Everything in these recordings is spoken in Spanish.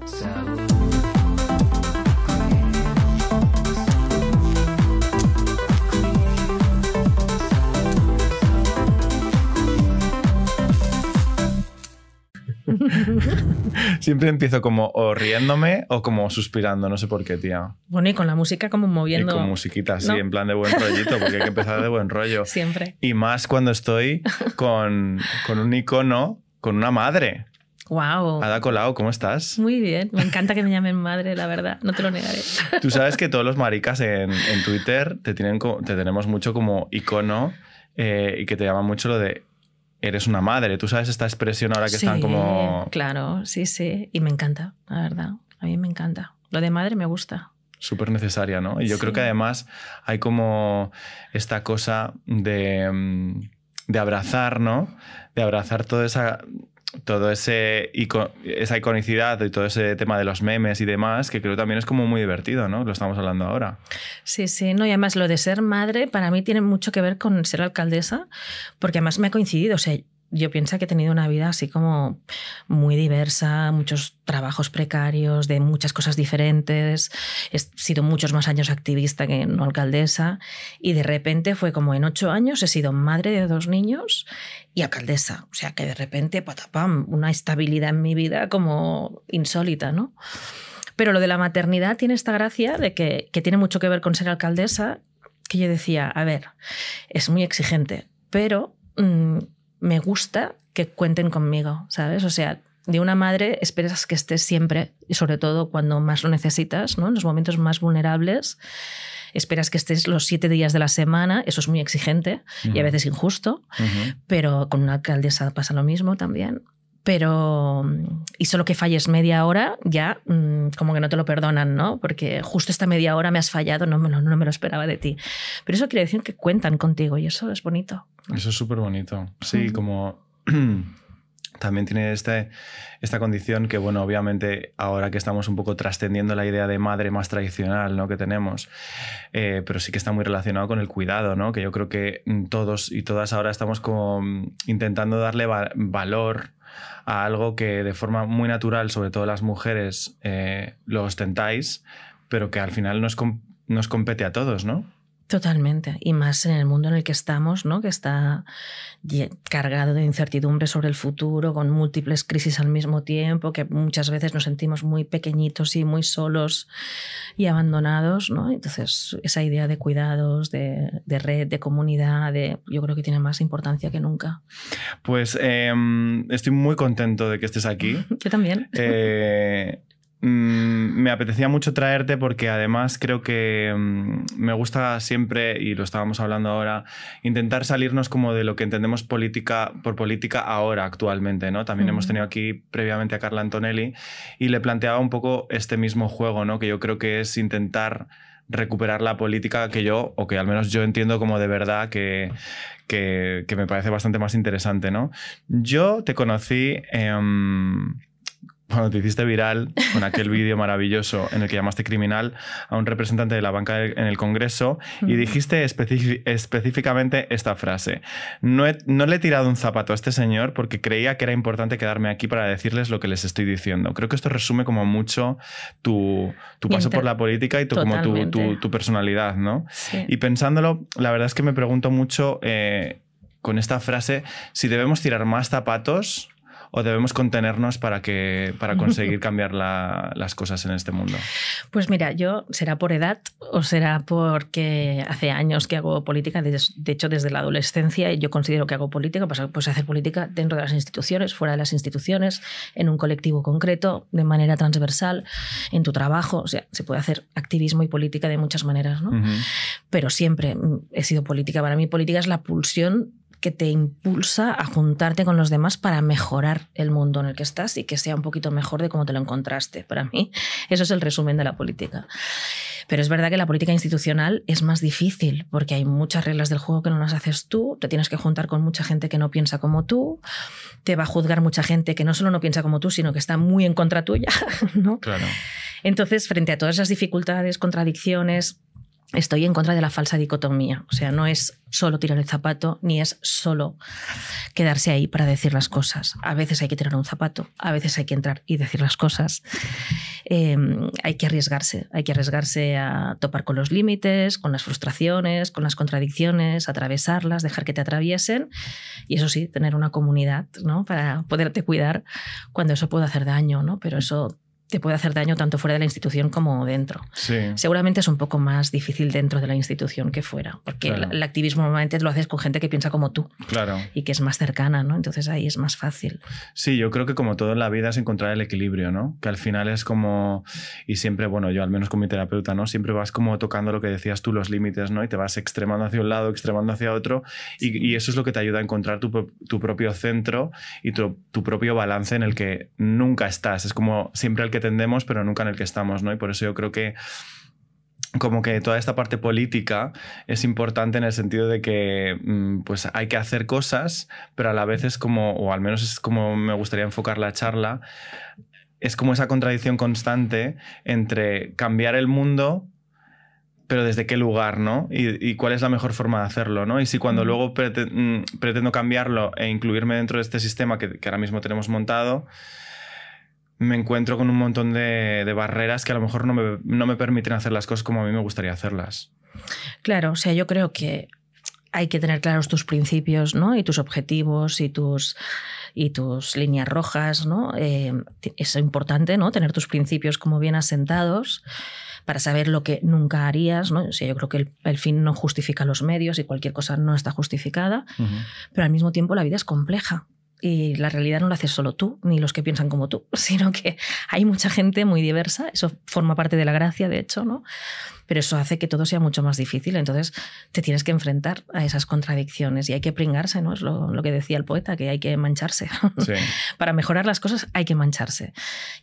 Siempre empiezo como o riéndome o como suspirando, no sé por qué, tía. Bueno, y con la música como moviendo. Y con musiquita sí, en plan de buen rollito, porque hay que empezar de buen rollo. Siempre. Y más cuando estoy con, con un icono, con una madre. Wow. Ada Colau, ¿cómo estás? Muy bien, me encanta que me llamen madre, la verdad, no te lo negaré. Tú sabes que todos los maricas en, Twitter te, tenemos mucho como icono eh, y que te llaman mucho lo de eres una madre. Tú sabes esta expresión ahora que están como. Claro, sí, sí. Y me encanta, la verdad. A mí me encanta. Lo de madre me gusta. Súper necesaria, ¿no? Y yo creo que además hay como esta cosa de, mm, de abrazar, ¿no? De abrazar toda esa todo ese esa iconicidad y todo ese tema de los memes y demás, que creo también es como muy divertido, ¿no? Lo estamos hablando ahora. Sí, sí, no, y además lo de ser madre para mí tiene mucho que ver con ser alcaldesa, porque además me ha coincidido, o sea, yo pienso que he tenido una vida así como muy diversa, muchos trabajos precarios, de muchas cosas diferentes. He sido muchos más años activista que no alcaldesa. Y de repente fue como en ocho años he sido madre de dos niños y alcaldesa. O sea que de repente, patapam, una estabilidad en mi vida como insólita, ¿no? Pero lo de la maternidad tiene esta gracia de que, tiene mucho que ver con ser alcaldesa, que yo decía, a ver, es muy exigente, pero. Mm, me gusta que cuenten conmigo, ¿sabes? O sea, de una madre esperas que estés siempre, y sobre todo cuando más lo necesitas, ¿no? en los momentos más vulnerables. Esperas que estés los siete días de la semana, eso es muy exigente y a veces injusto, pero con una alcaldesa pasa lo mismo también pero mm, y solo que falles media hora ya mm, como que no te lo perdonan, ¿no? Porque justo esta media hora me has fallado, no me lo, no me lo esperaba de ti. Pero eso quiere decir que cuentan contigo y eso es bonito. Eso es súper bonito. Sí, como también tiene este, esta condición que, bueno, obviamente ahora que estamos un poco trascendiendo la idea de madre más tradicional que tenemos, eh, pero sí que está muy relacionado con el cuidado, ¿no? que yo creo que todos y todas ahora estamos como mm, intentando darle valor a algo que de forma muy natural, sobre todo las mujeres, eh, lo ostentáis, pero que al final nos compete a todos, ¿no? Totalmente, y más en el mundo en el que estamos, ¿no? que está cargado de incertidumbre sobre el futuro, con múltiples crisis al mismo tiempo, que muchas veces nos sentimos muy pequeñitos y muy solos y abandonados. ¿no? Entonces, esa idea de cuidados, de, red, de comunidad, de, yo creo que tiene más importancia que nunca. Pues em, estoy muy contento de que estés aquí. yo también. Eh, Mm, me apetecía mucho traerte porque además creo que mm, me gusta siempre, y lo estábamos hablando ahora, intentar salirnos como de lo que entendemos política, por política ahora, actualmente. ¿no? También hemos mm. tenido aquí previamente a Carla Antonelli y le planteaba un poco este mismo juego, ¿no? que yo creo que es intentar recuperar la política que yo, o que al menos yo entiendo como de verdad que, que, me parece bastante más interesante. ¿no? Yo te conocí... Em, cuando te hiciste viral con aquel vídeo maravilloso en el que llamaste criminal a un representante de la banca en el Congreso y dijiste específicamente esta frase. No, no le he tirado un zapato a este señor porque creía que era importante quedarme aquí para decirles lo que les estoy diciendo. Creo que esto resume como mucho tu, paso por la política y tu, como tu, personalidad, ¿no? Y pensándolo, la verdad es que me pregunto mucho eh, con esta frase si debemos tirar más zapatos o debemos contenernos para, que, para conseguir cambiar las cosas en este mundo? Pues mira, yo será por edad o será porque hace años que hago política, de, hecho desde la adolescencia yo considero que hago política, pues, pues hacer política dentro de las instituciones, fuera de las instituciones, en un colectivo concreto, de manera transversal, en tu trabajo, o sea, se puede hacer activismo y política de muchas maneras, ¿no? Pero siempre he sido política, para mí política es la pulsión que te impulsa a juntarte con los demás para mejorar el mundo en el que estás y que sea un poquito mejor de cómo te lo encontraste. Para mí, eso es el resumen de la política. Pero es verdad que la política institucional es más difícil porque hay muchas reglas del juego que no las haces tú, te tienes que juntar con mucha gente que no piensa como tú, te va a juzgar mucha gente que no solo no piensa como tú, sino que está muy en contra tuya, ¿no? Claro. Entonces, frente a todas esas dificultades, contradicciones, estoy en contra de la falsa dicotomía. O sea, no es solo tirar el zapato, ni es solo quedarse ahí para decir las cosas. A veces hay que tirar un zapato, a veces hay que entrar y decir las cosas. Em, hay que arriesgarse, hay que arriesgarse a topar con los límites, con las frustraciones, con las contradicciones, atravesarlas, dejar que te atraviesen y eso sí, tener una comunidad para poderte cuidar cuando eso puede hacer daño, ¿no? pero eso te puede hacer daño tanto fuera de la institución como dentro. Seguramente es un poco más difícil dentro de la institución que fuera, porque el, activismo normalmente lo haces con gente que piensa como tú claro. y que es más cercana, ¿no? Entonces ahí es más fácil. Sí, yo creo que como todo en la vida es encontrar el equilibrio, ¿no? Que al final es como, y siempre, bueno, yo al menos con mi terapeuta, ¿no? Siempre vas como tocando lo que decías tú, los límites, ¿no? Y te vas extremando hacia un lado, extremando hacia otro, y, eso es lo que te ayuda a encontrar tu, propio centro y tu propio balance en el que nunca estás. Es como siempre el que tendemos, pero nunca en el que estamos, ¿no? Y por eso yo creo que como que toda esta parte política es importante en el sentido de que mm, pues hay que hacer cosas, pero a la vez es como, o al menos es como me gustaría enfocar la charla, es como esa contradicción constante entre cambiar el mundo, pero desde qué lugar, ¿no? Y, cuál es la mejor forma de hacerlo, ¿no? Y si cuando luego mm, pretendo cambiarlo e incluirme dentro de este sistema que ahora mismo tenemos montado, me encuentro con un montón de, barreras que a lo mejor no me, no me permiten hacer las cosas como a mí me gustaría hacerlas. Claro, o sea, yo creo que hay que tener claros tus principios, ¿no? Y tus objetivos y tus, y tus líneas rojas, ¿no? Eh, es importante, ¿no? Tener tus principios como bien asentados para saber lo que nunca harías, ¿no? O sea, yo creo que el, fin no justifica los medios y cualquier cosa no está justificada, pero al mismo tiempo la vida es compleja y la realidad no la haces solo tú, ni los que piensan como tú, sino que hay mucha gente muy diversa, eso forma parte de la gracia, de hecho, ¿no? Pero eso hace que todo sea mucho más difícil, entonces te tienes que enfrentar a esas contradicciones y hay que pringarse, ¿no? Es lo, que decía el poeta, que hay que mancharse. Para mejorar las cosas hay que mancharse.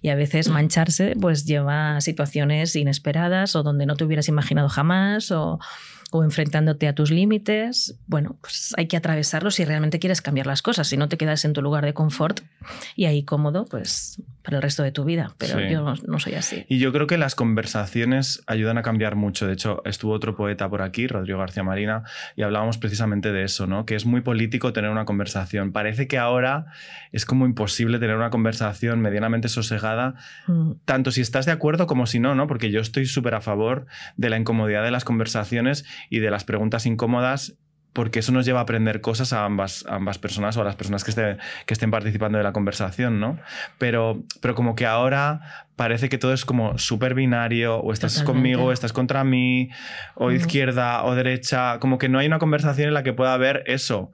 Y a veces mm. mancharse pues lleva a situaciones inesperadas o donde no te hubieras imaginado jamás o o enfrentándote a tus límites, bueno, pues hay que atravesarlo si realmente quieres cambiar las cosas. Si no te quedas en tu lugar de confort y ahí cómodo, pues para el resto de tu vida. Pero yo no, soy así. Y yo creo que las conversaciones ayudan a cambiar mucho. De hecho, estuvo otro poeta por aquí, Rodrigo García Marina, y hablábamos precisamente de eso, ¿no? Que es muy político tener una conversación. Parece que ahora es como imposible tener una conversación medianamente sosegada, mm. tanto si estás de acuerdo como si no, ¿no? Porque yo estoy súper a favor de la incomodidad de las conversaciones y de las preguntas incómodas porque eso nos lleva a aprender cosas a ambas, ambas personas o a las personas que, que estén participando de la conversación, ¿no? Pero, pero como que ahora parece que todo es como súper binario, o estás conmigo, o estás contra mí, o izquierda, o derecha, como que no hay una conversación en la que pueda haber eso,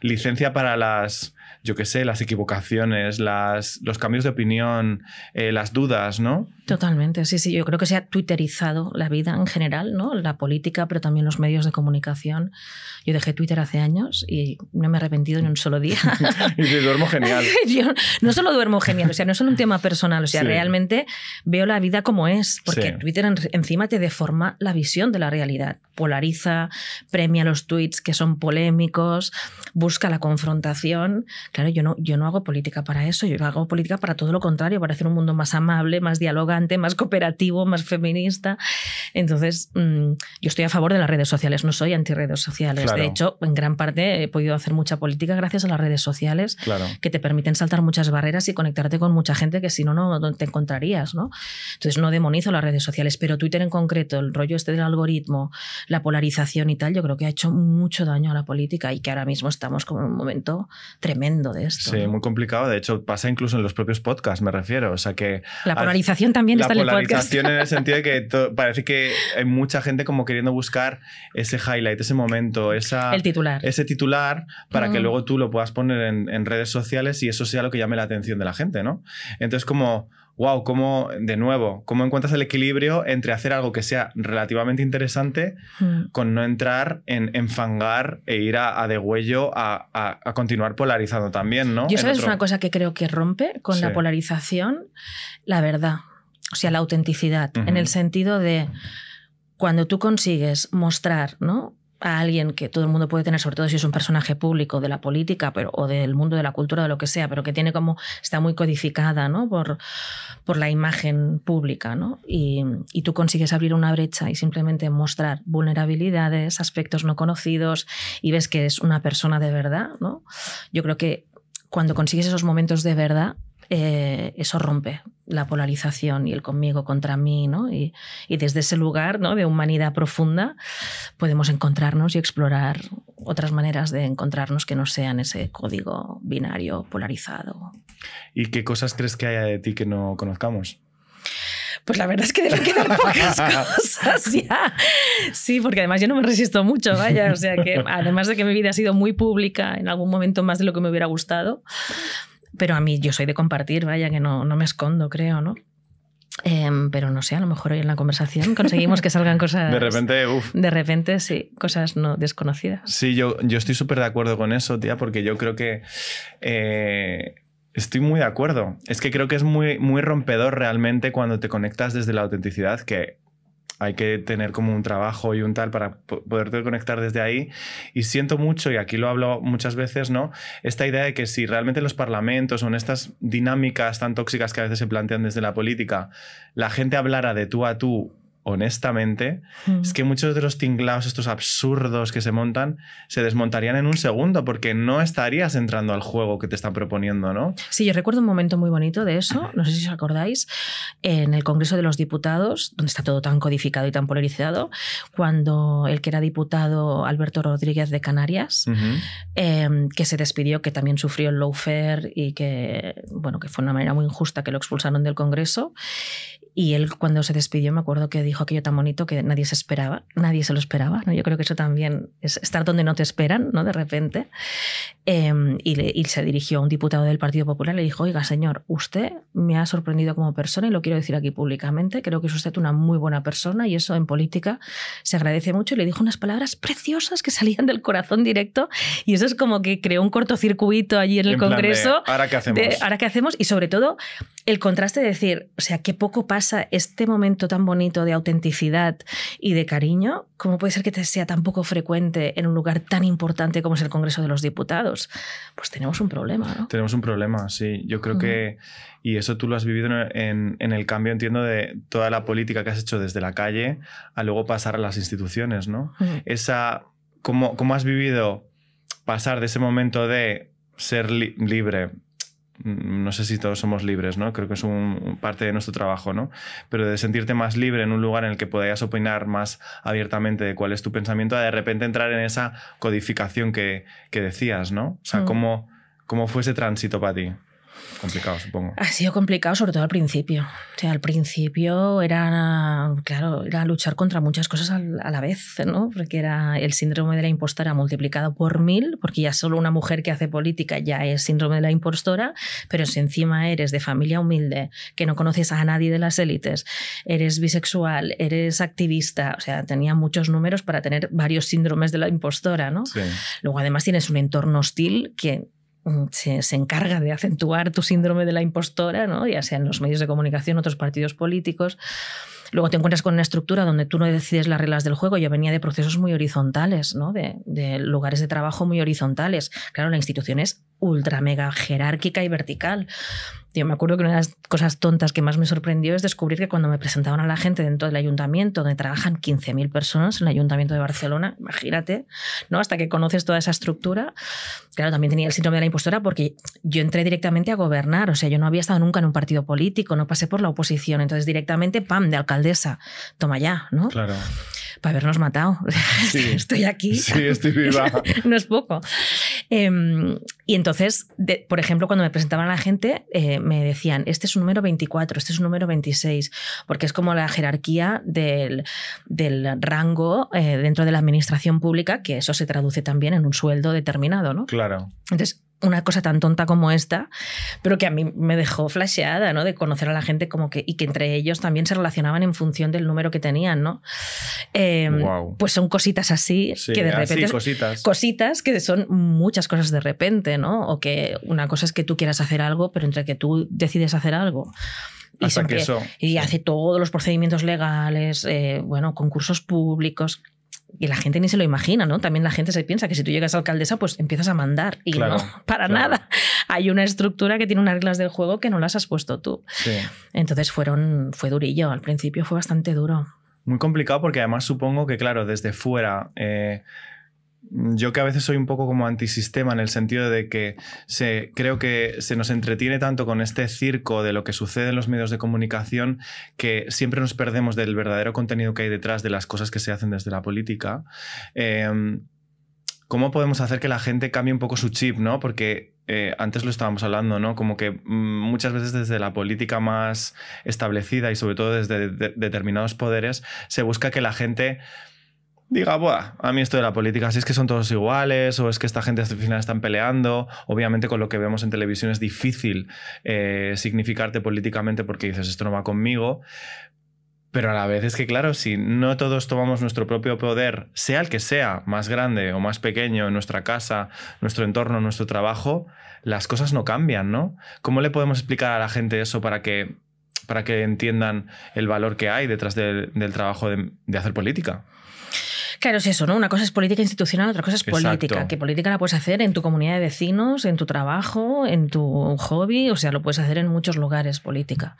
licencia para las, yo qué sé, las equivocaciones, las, los cambios de opinión, eh, las dudas, ¿no? Totalmente, sí, sí. Yo creo que se ha twitterizado la vida en general, ¿no? La política, pero también los medios de comunicación. Yo dejé Twitter hace años y no me he arrepentido ni un solo día. y duermo genial. no solo duermo genial, o sea, no es solo un tema personal, o sea, realmente veo la vida como es, porque Twitter encima te deforma la visión de la realidad. Polariza, premia los tweets que son polémicos, busca la confrontación. Claro, yo no, yo no hago política para eso, yo hago política para todo lo contrario, para hacer un mundo más amable, más diálogo más cooperativo, más feminista. Entonces, mm, yo estoy a favor de las redes sociales, no soy anti redes sociales. De hecho, en gran parte he podido hacer mucha política gracias a las redes sociales que te permiten saltar muchas barreras y conectarte con mucha gente que si no, no te encontrarías. ¿no? Entonces, no demonizo las redes sociales, pero Twitter en concreto, el rollo este del algoritmo, la polarización y tal, yo creo que ha hecho mucho daño a la política y que ahora mismo estamos como en un momento tremendo de esto. Sí, muy complicado. De hecho, pasa incluso en los propios podcasts, me refiero. O sea que. La polarización también la polarización en el sentido de que parece que hay mucha gente como queriendo buscar ese highlight, ese momento, esa, ese titular para que mm. luego tú lo puedas poner en, redes sociales y eso sea lo que llame la atención de la gente, ¿no? Entonces como wow, cómo, de nuevo, cómo encuentras el equilibrio entre hacer algo que sea relativamente interesante mm. con no entrar en fangar e ir a, de degüello a, continuar polarizando también, ¿no? Yo sabes una cosa que creo que rompe con la polarización, la verdad o sea, la autenticidad, en el sentido de cuando tú consigues mostrar, ¿no? a alguien que todo el mundo puede tener, sobre todo si es un personaje público de la política pero, o del mundo de la cultura de lo que sea, pero que tiene como, está muy codificada ¿no? por, por la imagen pública, ¿no? y, y, tú consigues abrir una brecha y simplemente mostrar vulnerabilidades, aspectos no conocidos y ves que es una persona de verdad, ¿no? yo creo que cuando consigues esos momentos de verdad, eh, eso rompe la polarización y el conmigo contra mí, ¿no? Y, desde ese lugar ¿no? de humanidad profunda podemos encontrarnos y explorar otras maneras de encontrarnos que no sean ese código binario polarizado. ¿Y qué cosas crees que haya de ti que no conozcamos? Pues la verdad es que deben quedar pocas cosas Sí, porque además yo no me resisto mucho, vaya. O sea que además de que mi vida ha sido muy pública en algún momento más de lo que me hubiera gustado, pero a mí yo soy de compartir, vaya, que no, no me escondo, creo, ¿no? Em, pero no sé, a lo mejor hoy en la conversación conseguimos que salgan cosas. de repente, uff. De repente, sí, cosas no desconocidas. Sí, yo, yo estoy súper de acuerdo con eso, tía, porque yo creo que. Eh, estoy muy de acuerdo. Es que creo que es muy, muy rompedor realmente cuando te conectas desde la autenticidad, que hay que tener como un trabajo y un tal para poderte conectar desde ahí. Y siento mucho, y aquí lo hablo muchas veces, ¿no? Esta idea de que si realmente los parlamentos o en estas dinámicas tan tóxicas que a veces se plantean desde la política, la gente hablara de tú a tú honestamente, es mm. que muchos de los tinglados, estos absurdos que se montan, se desmontarían en un segundo porque no estarías entrando al juego que te están proponiendo, ¿no? Sí, yo recuerdo un momento muy bonito de eso, no sé si os acordáis, en el Congreso de los Diputados, donde está todo tan codificado y tan polarizado, cuando el que era diputado Alberto Rodríguez de Canarias, em, que se despidió, que también sufrió el lawfare y que, bueno, que fue una manera muy injusta que lo expulsaron del Congreso. Y él cuando se despidió me acuerdo que dijo aquello tan bonito que nadie se esperaba, nadie se lo esperaba. Yo creo que eso también es estar donde no te esperan, ¿no? De repente. Em, y, se dirigió a un diputado del Partido Popular y le dijo, oiga señor, usted me ha sorprendido como persona y lo quiero decir aquí públicamente, creo que es usted una muy buena persona y eso en política se agradece mucho. Y le dijo unas palabras preciosas que salían del corazón directo y eso es como que creó un cortocircuito allí en el Congreso. ¿Ahora qué hacemos? ¿Ahora qué hacemos? Y sobre todo el contraste de decir, o sea, qué poco pasa este momento tan bonito de autenticidad y de cariño, ¿cómo puede ser que te sea tan poco frecuente en un lugar tan importante como es el Congreso de los Diputados? Pues tenemos un problema, Tenemos un problema, sí. Yo creo que, y eso tú lo has vivido en, el cambio, entiendo, de toda la política que has hecho desde la calle a luego pasar a las instituciones, ¿no? Esa, ¿cómo, has vivido pasar de ese momento de ser libre, Mm, no sé si todos somos libres, ¿no? Creo que es un, parte de nuestro trabajo, ¿no? Pero de sentirte más libre en un lugar en el que podías opinar más abiertamente de cuál es tu pensamiento, a de repente entrar en esa codificación que, decías, ¿no? O sea, mm. ¿cómo fue ese tránsito para ti? Complicado, supongo. Ha sido complicado, sobre todo al principio. O sea, al principio era, claro, era luchar contra muchas cosas a la vez, ¿no? Porque era el síndrome de la impostora multiplicado por mil, porque ya solo una mujer que hace política ya es síndrome de la impostora, pero si encima eres de familia humilde, que no conoces a nadie de las élites, eres bisexual, eres activista, o sea, tenía muchos números para tener varios síndromes de la impostora, ¿no? Sí. Luego además tienes un entorno hostil que Mm, se, encarga de acentuar tu síndrome de la impostora, ¿no? ya sea en los medios de comunicación, otros partidos políticos. Luego te encuentras con una estructura donde tú no decides las reglas del juego. Yo venía de procesos muy horizontales, de, de lugares de trabajo muy horizontales. Claro, la institución es ultra mega jerárquica y vertical. Yo me acuerdo que una de las cosas tontas que más me sorprendió es descubrir que cuando me presentaban a la gente dentro del ayuntamiento, donde trabajan 15.000 personas en el ayuntamiento de Barcelona, imagínate, ¿no? Hasta que conoces toda esa estructura. Claro, también tenía el síndrome de la impostora porque yo entré directamente a gobernar, o sea, yo no había estado nunca en un partido político, no pasé por la oposición, entonces directamente, pam, de alcaldesa, toma ya, ¿no? Claro para habernos matado. Sí, estoy aquí. Sí, estoy viva. no es poco. Em, y entonces, por ejemplo, cuando me presentaban a la gente, eh, me decían, este es un número 24, este es un número 26, porque es como la jerarquía del, rango eh, dentro de la administración pública, que eso se traduce también en un sueldo determinado, ¿no? Claro. Entonces, una cosa tan tonta como esta, pero que a mí me dejó flasheada, ¿no? De conocer a la gente como que, y que entre ellos también se relacionaban en función del número que tenían, ¿no? Em, pues son cositas así que de repente... cositas. que son muchas cosas de repente, ¿no? O que una cosa es que tú quieras hacer algo, pero entre que tú decides hacer algo. Y, y hace todos los procedimientos legales, eh, bueno, concursos públicos, y la gente ni se lo imagina, ¿no? También la gente se piensa que si tú llegas a alcaldesa, pues empiezas a mandar. Y no, para nada. Hay una estructura que tiene unas reglas del juego que no las has puesto tú. Sí. Entonces fueron, fue durillo. Al principio fue bastante duro. Muy complicado porque además supongo que, claro, desde fuera. Eh, Mm, yo que a veces soy un poco como antisistema en el sentido de que se, creo que se nos entretiene tanto con este circo de lo que sucede en los medios de comunicación que siempre nos perdemos del verdadero contenido que hay detrás de las cosas que se hacen desde la política. Em, ¿Cómo podemos hacer que la gente cambie un poco su chip, no? Porque eh, antes lo estábamos hablando, ¿no? Como que mm, muchas veces desde la política más establecida y sobre todo desde determinados poderes se busca que la gente diga, a mí esto de la política, si es que son todos iguales, o es que esta gente al final están peleando. Obviamente, con lo que vemos en televisión es difícil eh, significarte políticamente porque dices, esto no va conmigo. Pero a la vez es que, claro, si no todos tomamos nuestro propio poder, sea el que sea, más grande o más pequeño, en nuestra casa, nuestro entorno, nuestro trabajo, las cosas no cambian, ¿no? ¿Cómo le podemos explicar a la gente eso para que, para que entiendan el valor que hay detrás del trabajo de hacer política? Claro, es eso, ¿no? Una cosa es política institucional, otra cosa es política. Que política la puedes hacer en tu comunidad de vecinos, en tu trabajo, en tu hobby, o sea, lo puedes hacer en muchos lugares política.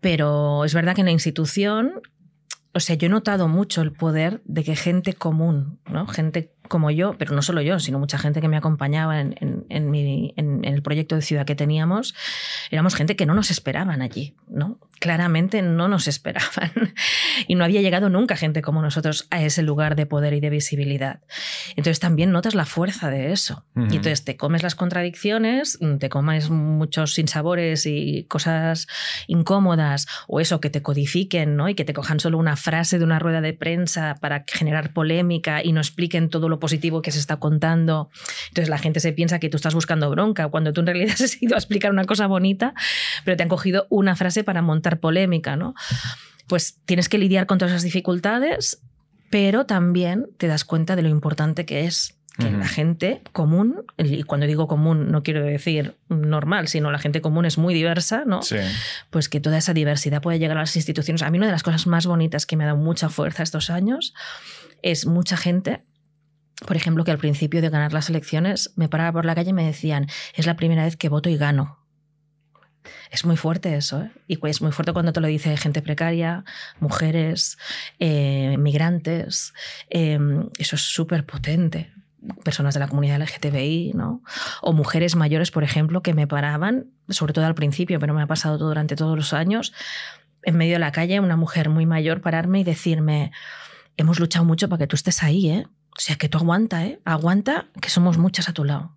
Pero es verdad que en la institución, o sea, yo he notado mucho el poder de que gente común, ¿no? Gente como yo, pero no solo yo, sino mucha gente que me acompañaba en, en, el proyecto de ciudad que teníamos, éramos gente que no nos esperaban allí, ¿no? Claramente no nos esperaban y no había llegado nunca gente como nosotros a ese lugar de poder y de visibilidad. Entonces también notas la fuerza de eso. Y entonces te comes las contradicciones, te comes muchos sinsabores y cosas incómodas o eso que te codifiquen, ¿no? Y que te cojan solo una frase de una rueda de prensa para generar polémica y no expliquen todo lo positivo que se está contando. Entonces la gente se piensa que tú estás buscando bronca cuando tú en realidad has ido a explicar una cosa bonita, pero te han cogido una frase para montar polémica, ¿no? Pues tienes que lidiar con todas esas dificultades, pero también te das cuenta de lo importante que es que la gente común, y cuando digo común no quiero decir normal, sino la gente común es muy diversa, ¿no? Pues que toda esa diversidad puede llegar a las instituciones. A mí una de las cosas más bonitas que me ha dado mucha fuerza estos años es mucha gente por ejemplo, que al principio de ganar las elecciones me paraba por la calle y me decían, es la primera vez que voto y gano. Es muy fuerte eso, ¿eh? y es muy fuerte cuando te lo dice gente precaria, mujeres, eh, migrantes, em, eso es súper potente, personas de la comunidad LGTBI, ¿no? O mujeres mayores, por ejemplo, que me paraban, sobre todo al principio, pero me ha pasado todo durante todos los años, en medio de la calle, una mujer muy mayor pararme y decirme, hemos luchado mucho para que tú estés ahí, ¿eh? O sea, que tú aguanta, ¿eh? Aguanta que somos muchas a tu lado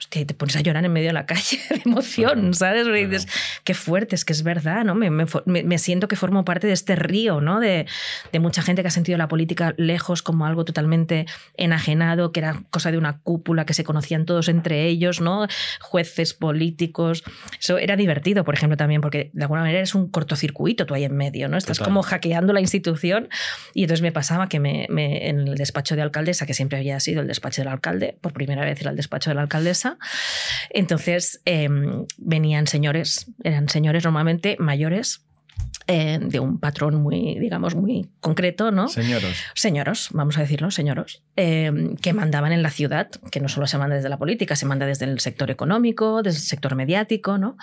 hostia, te pones a llorar en medio de la calle de emoción, ¿sabes? Y dices, qué fuerte, es que es verdad, ¿no? Me, me, siento que formo parte de este río, ¿no? De, de, mucha gente que ha sentido la política lejos como algo totalmente enajenado, que era cosa de una cúpula, que se conocían todos entre ellos, ¿no? Jueces, políticos. Eso era divertido, por ejemplo, también, porque de alguna manera es un cortocircuito tú ahí en medio, ¿no? Estás como hackeando la institución. Y entonces me pasaba que me, en el despacho de alcaldesa, que siempre había sido el despacho del alcalde, por primera vez era el despacho de la alcaldesa, entonces em, venían señores, eran señores normalmente mayores, eh, de un patrón muy, digamos, muy concreto, ¿no? Señoros. Señoros, vamos a decirlo, señoros, eh, que mandaban en la ciudad, que no solo se manda desde la política, se manda desde el sector económico, desde el sector mediático, ¿no?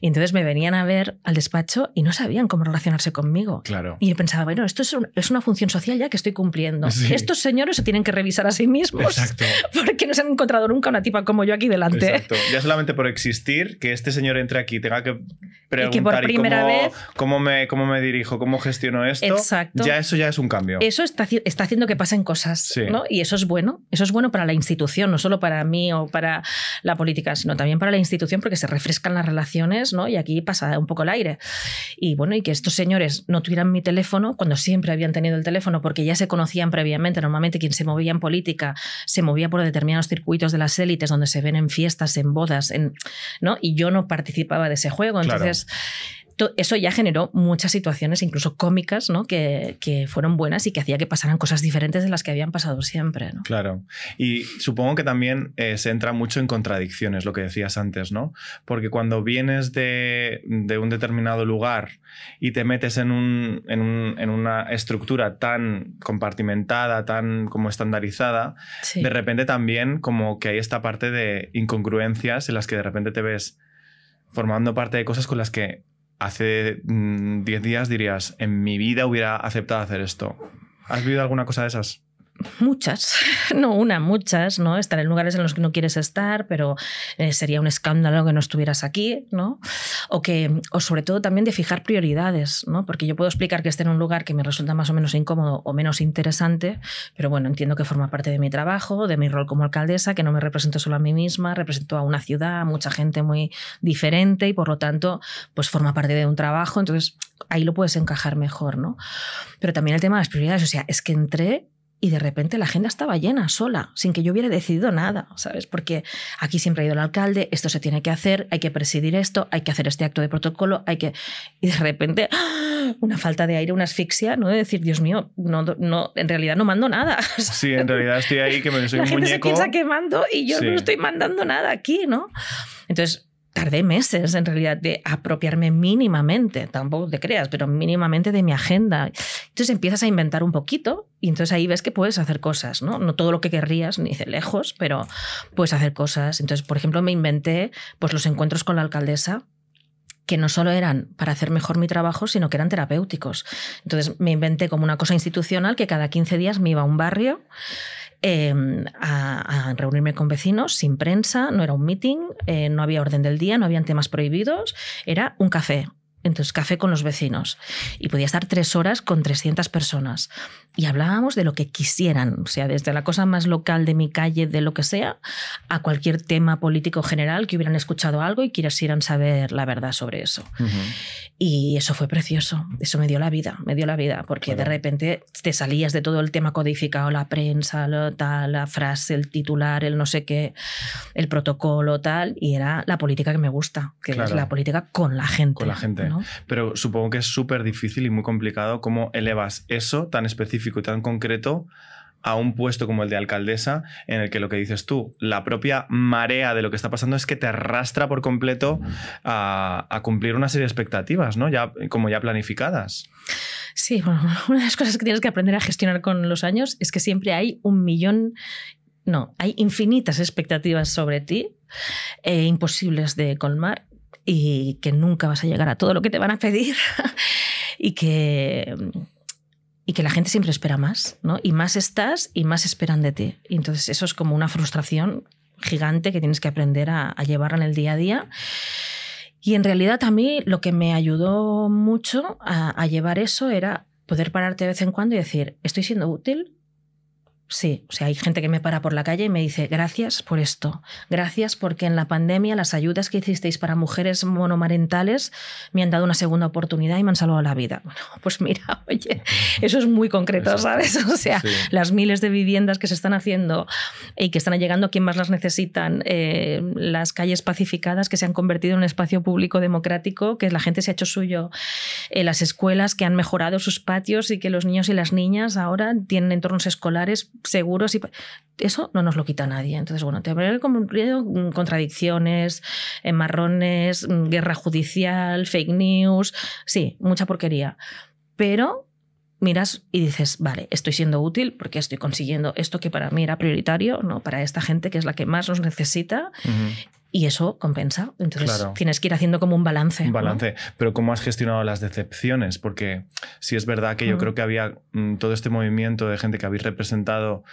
Y entonces me venían a ver al despacho y no sabían cómo relacionarse conmigo. Claro. Y yo pensaba, bueno, esto es, una función social ya que estoy cumpliendo. Estos señores se tienen que revisar a sí mismos Exacto. porque no se han encontrado nunca una tipa como yo aquí delante. Exacto. Ya solamente por existir, que este señor entre aquí tenga que preguntar y que por primera vez... cómo me cómo me dirijo, cómo gestiono esto, Exacto. ya eso ya es un cambio. Eso está, haciendo que pasen cosas, ¿no? Y eso es bueno, eso es bueno para la institución, no solo para mí o para la política, sino también para la institución porque se refrescan las relaciones, ¿no? Y aquí pasa un poco el aire. Y bueno, y que estos señores no tuvieran mi teléfono cuando siempre habían tenido el teléfono porque ya se conocían previamente, normalmente quien se movía en política se movía por determinados circuitos de las élites donde se ven en fiestas, en bodas, en, ¿no? Y yo no participaba de ese juego, entonces eso ya generó muchas situaciones, incluso cómicas, ¿no? que, fueron buenas y que hacía que pasaran cosas diferentes de las que habían pasado siempre. Claro. Y supongo que también eh, se entra mucho en contradicciones, lo que decías antes, ¿no? Porque cuando vienes de, un determinado lugar y te metes en, en, una estructura tan compartimentada, tan como estandarizada, de repente también como que hay esta parte de incongruencias en las que de repente te ves formando parte de cosas con las que hace 10 mm, días dirías, en mi vida hubiera aceptado hacer esto. ¿Has vivido alguna cosa de esas? muchas, no una, muchas, ¿no? Estar en lugares en los que no quieres estar, pero eh, sería un escándalo que no estuvieras aquí, ¿no? O que, o sobre todo también de fijar prioridades, ¿no? Porque yo puedo explicar que esté en un lugar que me resulta más o menos incómodo o menos interesante, pero bueno, entiendo que forma parte de mi trabajo, de mi rol como alcaldesa, que no me represento solo a mí misma, represento a una ciudad, a mucha gente muy diferente y por lo tanto, pues forma parte de un trabajo, entonces ahí lo puedes encajar mejor, ¿no? Pero también el tema de las prioridades, o sea, es que entré y de repente la agenda estaba llena, sola, sin que yo hubiera decidido nada, ¿sabes? Porque aquí siempre ha ido el alcalde, esto se tiene que hacer, hay que presidir esto, hay que hacer este acto de protocolo, hay que... Y de repente, ¡ah! una falta de aire, una asfixia, ¿no? De decir, Dios mío, no, no, en realidad no mando nada. Sí, en realidad estoy ahí que me soy la un gente se piensa que mando y yo no estoy mandando nada aquí, ¿no? Entonces, tardé meses en realidad de apropiarme mínimamente, tampoco te creas, pero mínimamente de mi agenda. Entonces empiezas a inventar un poquito y entonces ahí ves que puedes hacer cosas, ¿no? No todo lo que querrías, ni de lejos, pero puedes hacer cosas. Entonces, por ejemplo, me inventé pues, los encuentros con la alcaldesa que no solo eran para hacer mejor mi trabajo, sino que eran terapéuticos. Entonces me inventé como una cosa institucional que cada 15 días me iba a un barrio Em, a, reunirme con vecinos sin prensa, no era un meeting, eh, no había orden del día, no habían temas prohibidos, era un café. Entonces, café con los vecinos. Y podía estar tres horas con 300 personas. Y hablábamos de lo que quisieran, o sea, desde la cosa más local de mi calle, de lo que sea, a cualquier tema político general que hubieran escuchado algo y quisieran saber la verdad sobre eso. Y eso fue precioso, eso me dio la vida, me dio la vida, porque de repente te salías de todo el tema codificado, la prensa, tal, la frase, el titular, el no sé qué, el protocolo, tal, y era la política que me gusta, que es la política con la gente. Con la gente. ¿no? Pero supongo que es súper difícil y muy complicado cómo elevas eso tan específico y tan concreto a un puesto como el de alcaldesa, en el que lo que dices tú, la propia marea de lo que está pasando es que te arrastra por completo a, cumplir una serie de expectativas, ¿no? Ya, como ya planificadas. Sí, bueno, una de las cosas que tienes que aprender a gestionar con los años es que siempre hay un millón no, hay infinitas expectativas sobre ti, eh, imposibles de colmar y que nunca vas a llegar a todo lo que te van a pedir y que y que la gente siempre espera más, ¿no? Y más estás y más esperan de ti. Y entonces eso es como una frustración gigante que tienes que aprender a, llevar en el día a día. Y en realidad a mí lo que me ayudó mucho a llevar eso era poder pararte de vez en cuando y decir, estoy siendo útil, Sí, o sea, hay gente que me para por la calle y me dice, gracias por esto, gracias porque en la pandemia las ayudas que hicisteis para mujeres monomarentales me han dado una segunda oportunidad y me han salvado la vida. Bueno, pues mira, oye, eso es muy concreto, ¿sabes? O sea, las miles de viviendas que se están haciendo y que están llegando a quien más las necesitan, eh, las calles pacificadas que se han convertido en un espacio público democrático, que la gente se ha hecho suyo, eh, las escuelas que han mejorado sus patios y que los niños y las niñas ahora tienen entornos escolares seguros y eso no nos lo quita nadie. Entonces, bueno, te habré cumplido mm, contradicciones, eh, marrones, mm, guerra judicial, fake news, sí, mucha porquería. Pero miras y dices, vale, estoy siendo útil porque estoy consiguiendo esto que para mí era prioritario, ¿no? Para esta gente que es la que más nos necesita y eso compensa. Entonces tienes que ir haciendo como un balance. Un balance. Pero ¿cómo has gestionado las decepciones? Porque si es verdad que yo creo que había mm, todo este movimiento de gente que habéis representado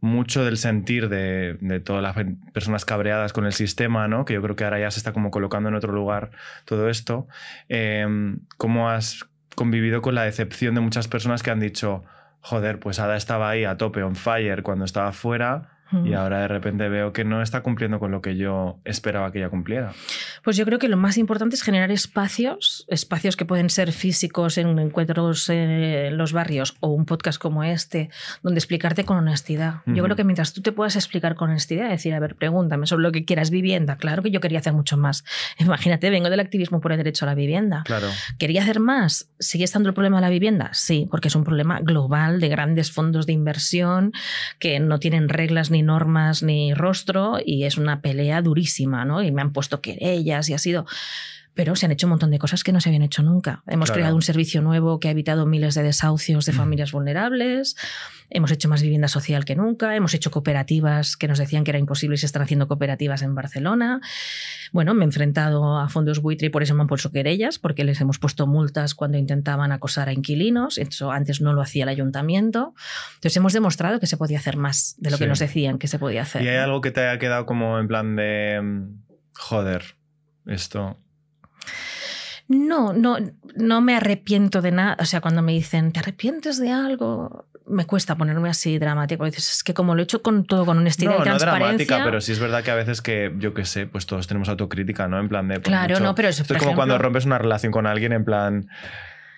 mucho del sentir de, todas las personas cabreadas con el sistema, ¿no? que yo creo que ahora ya se está como colocando en otro lugar todo esto. Em, ¿Cómo has convivido con la decepción de muchas personas que han dicho, joder, pues Ada estaba ahí a tope, on fire, cuando estaba fuera? Y ahora de repente veo que no está cumpliendo con lo que yo esperaba que ella cumpliera. Pues yo creo que lo más importante es generar espacios, espacios que pueden ser físicos en encuentros eh, en los barrios o un podcast como este, donde explicarte con honestidad. Yo creo que mientras tú te puedas explicar con honestidad, decir, a ver, pregúntame sobre lo que quieras vivienda. Claro que yo quería hacer mucho más. Imagínate, vengo del activismo por el derecho a la vivienda. Claro. ¿Quería hacer más? ¿Sigue estando el problema de la vivienda? Sí, porque es un problema global de grandes fondos de inversión que no tienen reglas ni normas ni rostro y es una pelea durísima, ¿no? Y me han puesto querellas y ha sido pero se han hecho un montón de cosas que no se habían hecho nunca. Hemos creado un servicio nuevo que ha evitado miles de desahucios de familias vulnerables, hemos hecho más vivienda social que nunca, hemos hecho cooperativas que nos decían que era imposible y se están haciendo cooperativas en Barcelona. Bueno, me he enfrentado a fondos buitre y por eso me han puesto querellas, porque les hemos puesto multas cuando intentaban acosar a inquilinos, eso antes no lo hacía el ayuntamiento. Entonces hemos demostrado que se podía hacer más de lo que nos decían que se podía hacer. ¿Y hay algo que te haya quedado como en plan de, mm, joder, esto no, no, no me arrepiento de nada. O sea, cuando me dicen, ¿te arrepientes de algo? Me cuesta ponerme así dramático. Dices, es que como lo he hecho con todo, con un estilo de transparencia. No dramática, pero sí es verdad que a veces que, yo qué sé, pues todos tenemos autocrítica, ¿no? En plan de. Claro, no, pero eso... es como cuando rompes una relación con alguien, en plan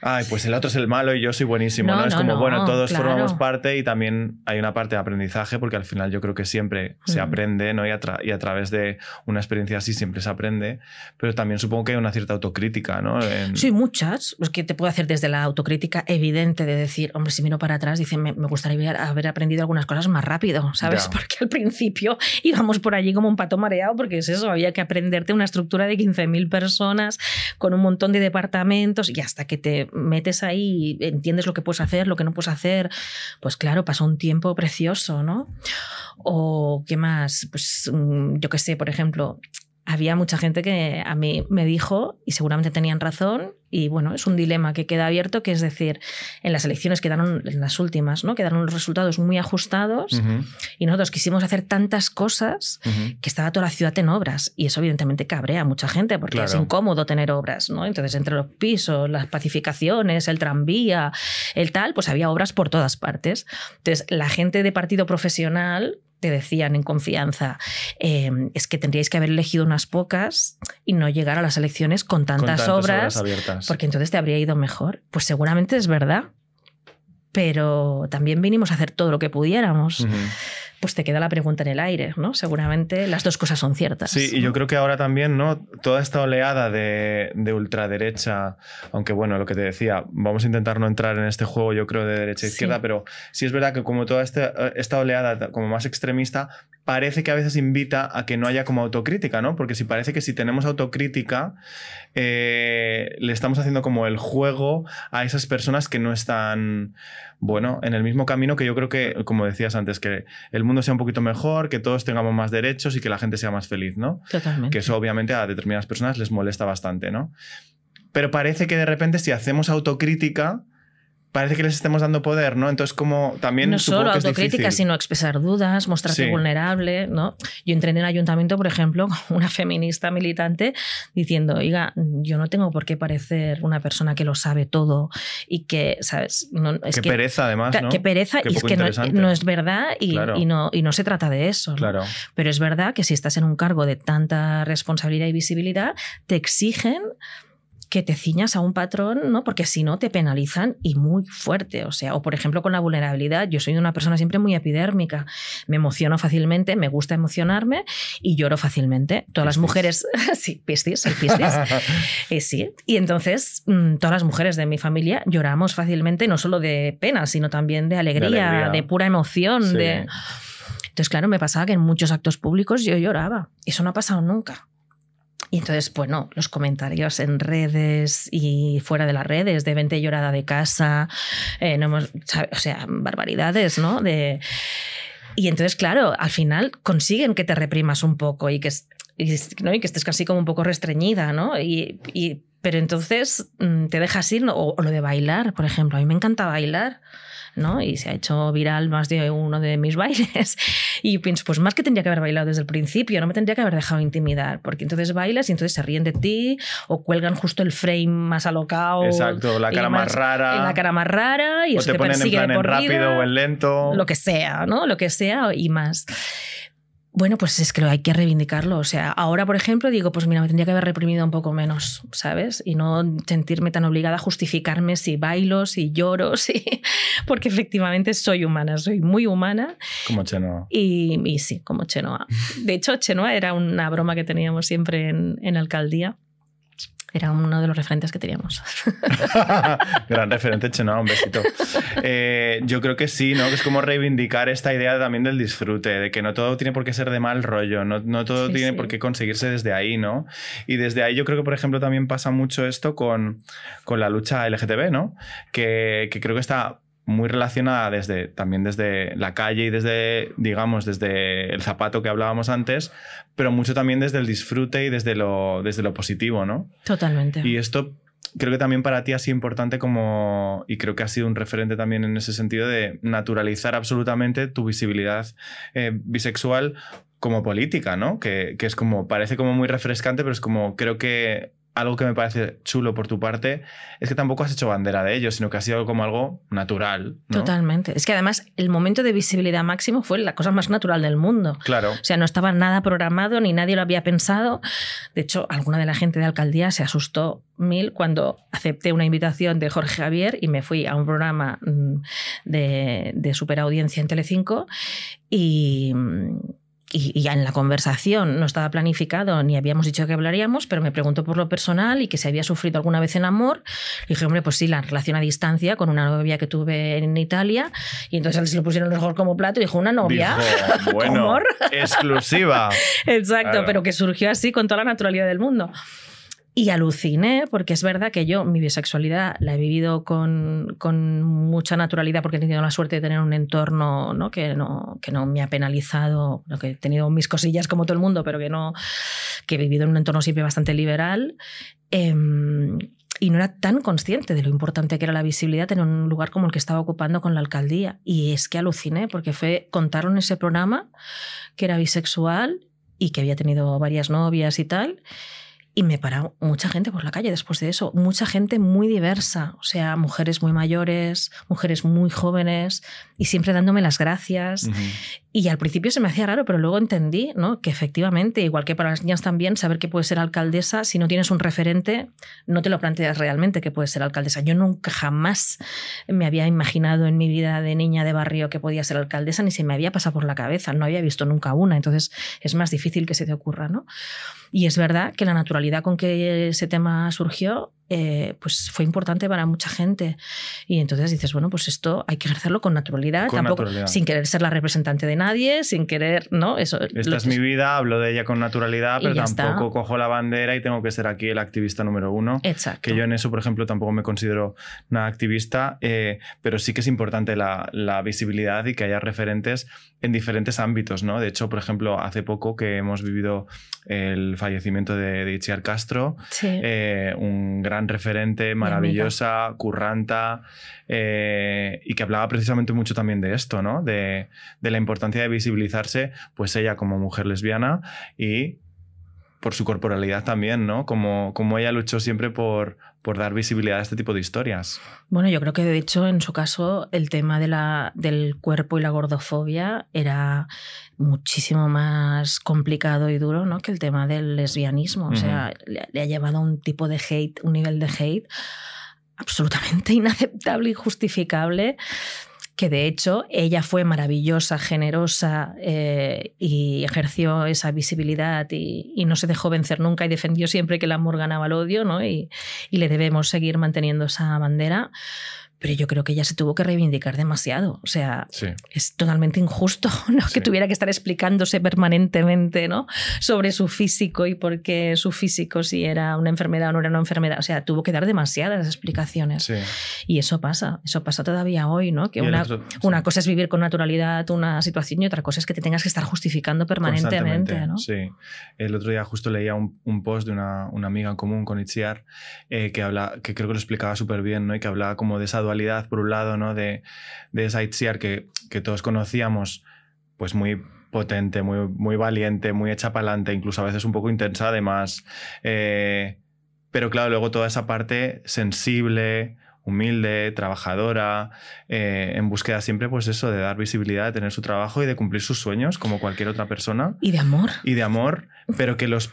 ay, pues el otro es el malo y yo soy buenísimo, ¿no? es como, bueno, ah, todos formamos parte y también hay una parte de aprendizaje porque al final yo creo que siempre se mm. aprende, ¿no? Y a, través de una experiencia así siempre se aprende, pero también supongo que hay una cierta autocrítica, ¿no? Sí, muchas, pues que te puedo hacer desde la autocrítica evidente de decir, hombre, si miro para atrás, dicen, me, gustaría haber aprendido algunas cosas más rápido, ¿sabes? Porque al principio íbamos por allí como un pato mareado porque es eso, había que aprenderte una estructura de 15.000 personas con un montón de departamentos y hasta que te metes ahí entiendes lo que puedes hacer, lo que no puedes hacer, pues claro, pasó un tiempo precioso, ¿no? O qué más, pues mm, yo qué sé, por ejemplo, había mucha gente que a mí me dijo, y seguramente tenían razón, y bueno, es un dilema que queda abierto, que es decir, en las elecciones que quedaron, en las últimas, ¿no? Quedaron los resultados muy ajustados y nosotros quisimos hacer tantas cosas que estaba toda la ciudad en obras. Y eso evidentemente cabrea a mucha gente porque es incómodo tener obras, ¿no? Entonces, entre los pisos, las pacificaciones, el tranvía, el tal, pues había obras por todas partes. Entonces, la gente de partido profesional te decían en confianza, eh, es que tendríais que haber elegido unas pocas y no llegar a las elecciones con tantas, obras, porque entonces te habría ido mejor. Pues seguramente es verdad, pero también vinimos a hacer todo lo que pudiéramos pues te queda la pregunta en el aire, ¿no? Seguramente las dos cosas son ciertas. Sí, y yo creo que ahora también, ¿no? Toda esta oleada de, ultraderecha, aunque bueno, lo que te decía, vamos a intentar no entrar en este juego, yo creo, de derecha e izquierda, pero sí es verdad que como toda este, eh, esta, oleada como más extremista, parece que a veces invita a que no haya como autocrítica, ¿no? Porque si parece que si tenemos autocrítica, eh, le estamos haciendo como el juego a esas personas que no están bueno, en el mismo camino que yo creo que, como decías antes, que el mundo sea un poquito mejor, que todos tengamos más derechos y que la gente sea más feliz, ¿no? Totalmente. Que eso obviamente a determinadas personas les molesta bastante, ¿no? Pero parece que de repente si hacemos autocrítica, parece que les estemos dando poder, ¿no? Entonces, como también. No solo autocrítica, sino expresar dudas, mostrarse vulnerable, ¿no? Yo entré en el ayuntamiento, por ejemplo, con una feminista militante diciendo, oiga, yo no tengo por qué parecer una persona que lo sabe todo y que, ¿sabes? que, pereza, además. ¿no? Qué pereza, y es que no, es verdad y, no, y no se trata de eso. Claro. Pero es verdad que si estás en un cargo de tanta responsabilidad y visibilidad, te exigen que te ciñas a un patrón, ¿no? Porque si no te penalizan y muy fuerte, o sea, o por ejemplo con la vulnerabilidad, yo soy una persona siempre muy epidérmica, me emociono fácilmente, me gusta emocionarme y lloro fácilmente. Todas las mujeres, sí, pistis, soy eh, sí, y entonces mm, todas las mujeres de mi familia lloramos fácilmente, no solo de pena, sino también de alegría, de, pura emoción, Entonces, claro, me pasaba que en muchos actos públicos yo lloraba. Eso no ha pasado nunca. Y entonces, bueno, los comentarios en redes y fuera de las redes, de vente llorada de casa, eh, no o sea, barbaridades, ¿no? De... Y entonces, claro, al final consiguen que te reprimas un poco y que, y, que estés casi como un poco restreñida, ¿no? Y, y pero entonces mm, te dejas ir, o, lo de bailar, por ejemplo, a mí me encanta bailar. Y se ha hecho viral más de uno de mis bailes. Y pienso, pues más que tendría que haber bailado desde el principio, no me tendría que haber dejado intimidar, porque entonces bailas y entonces se ríen de ti o cuelgan justo el frame más alocado. Exacto, la cara más, rara. La cara más rara y o te, ponen en rápido o en lento. Lo que sea, ¿no? Lo que sea y más. Bueno, pues es que hay que reivindicarlo. O sea, ahora, por ejemplo, digo, pues mira, me tendría que haber reprimido un poco menos, ¿sabes? Y no sentirme tan obligada a justificarme si bailo, si lloro, porque efectivamente soy humana, soy muy humana. Como Chenoa. Y, sí, como Chenoa. De hecho, Chenoa era una broma que teníamos siempre en, en alcaldía era uno de los referentes que teníamos. Gran referente, Chenoa, un besito. Eh, yo creo que sí, ¿no? Que es como reivindicar esta idea también del disfrute, de que no todo tiene por qué ser de mal rollo, no, todo tiene por qué conseguirse desde ahí, ¿no? Y desde ahí yo creo que, por ejemplo, también pasa mucho esto con, la lucha LGTB, ¿no? Que, que creo que está muy relacionada desde, también desde la calle y desde, digamos, desde el zapato que hablábamos antes, pero mucho también desde el disfrute y desde lo, desde lo positivo, ¿no? Totalmente. Y esto creo que también para ti ha sido importante como, y creo que ha sido un referente también en ese sentido de naturalizar absolutamente tu visibilidad eh, bisexual como política, ¿no? Que, que es como, parece como muy refrescante, pero es como, creo que algo que me parece chulo por tu parte es que tampoco has hecho bandera de ello, sino que ha sido como algo natural. Totalmente. Es que además el momento de visibilidad máximo fue la cosa más natural del mundo. Claro. O sea, no estaba nada programado ni nadie lo había pensado. De hecho, alguna de la gente de alcaldía se asustó mil cuando acepté una invitación de Jorge Javier y me fui a un programa mm, de, de superaudiencia en Telecinco y y, ya en la conversación no estaba planificado ni habíamos dicho que hablaríamos, pero me preguntó por lo personal y que si había sufrido alguna vez en amor. Y dije, hombre, pues sí, la relación a distancia con una novia que tuve en Italia. Y entonces él se lo pusieron mejor como plato y dijo, ¿una novia? bueno, exclusiva. Exacto, pero que surgió así con toda la naturalidad del mundo. Y aluciné, porque es verdad que yo mi bisexualidad la he vivido con, mucha naturalidad, porque he tenido la suerte de tener un entorno ¿no? Que, no, que no me ha penalizado, que he tenido mis cosillas como todo el mundo, pero que, no, que he vivido en un entorno siempre bastante liberal. Em, y no era tan consciente de lo importante que era la visibilidad en un lugar como el que estaba ocupando con la alcaldía. Y es que aluciné, porque fue, contaron ese programa que era bisexual y que había tenido varias novias y tal. Y me paró mucha gente por la calle después de eso, mucha gente muy diversa, o sea, mujeres muy mayores, mujeres muy jóvenes, y siempre dándome las gracias. Y al principio se me hacía raro, pero luego entendí ¿no? que efectivamente, igual que para las niñas también, saber que puedes ser alcaldesa, si no tienes un referente, no te lo planteas realmente que puedes ser alcaldesa. Yo nunca jamás me había imaginado en mi vida de niña de barrio que podía ser alcaldesa, ni se me había pasado por la cabeza, no había visto nunca una, entonces es más difícil que se te ocurra, ¿no? Y es verdad que la naturalidad con que ese tema surgió eh, pues fue importante para mucha gente. Y entonces dices, bueno, pues esto hay que ejercerlo con naturalidad, sin querer ser la representante de nadie, sin querer, ¿no? Eso, Esta es mi vida, hablo de ella con naturalidad, pero tampoco cojo la bandera y tengo que ser aquí el activista número uno. Exacto. Que yo en eso, por ejemplo, tampoco me considero una activista, eh, pero sí que es importante la, visibilidad y que haya referentes en diferentes ámbitos, ¿no? De hecho, por ejemplo, hace poco que hemos vivido el fallecimiento de, de Itziar Castro, eh, un gran referente, maravillosa, curranta, eh, y que hablaba precisamente mucho también de esto, ¿no? De, de la importancia de visibilizarse, pues ella como mujer lesbiana y por su corporalidad también, ¿no? Como, como ella luchó siempre por, por dar visibilidad a este tipo de historias. Bueno, yo creo que de hecho en su caso el tema de la, del cuerpo y la gordofobia era muchísimo más complicado y duro ¿no? que el tema del lesbianismo. O sea, le, ha llevado un tipo de hate, un nivel de hate absolutamente inaceptable, y justificable que de hecho ella fue maravillosa, generosa eh, y ejerció esa visibilidad y, no se dejó vencer nunca y defendió siempre que el amor ganaba el odio, ¿no? y le debemos seguir manteniendo esa bandera pero yo creo que ella se tuvo que reivindicar demasiado. O sea, es totalmente injusto ¿no? que tuviera que estar explicándose permanentemente ¿no? sobre su físico y por qué su físico, si era una enfermedad o no era una enfermedad. O sea, tuvo que dar demasiadas explicaciones. Y eso pasa, eso pasa todavía hoy, ¿no? Que una, cosa es vivir con naturalidad una situación y otra cosa es que te tengas que estar justificando permanentemente. ¿no? Sí. El otro día justo leía un, post de una, una, amiga en común con Itziar eh, que, habla, que creo que lo explicaba súper bien ¿no? y que hablaba como de esa dualidad, por un lado, ¿no? de, de que, que todos conocíamos, pues muy potente, muy, muy valiente, muy hecha adelante, incluso a veces un poco intensa además. Eh, pero claro, luego toda esa parte sensible, humilde, trabajadora, eh, en búsqueda siempre, pues eso, de dar visibilidad, de tener su trabajo y de cumplir sus sueños como cualquier otra persona. Y de amor. Y de amor, pero que los...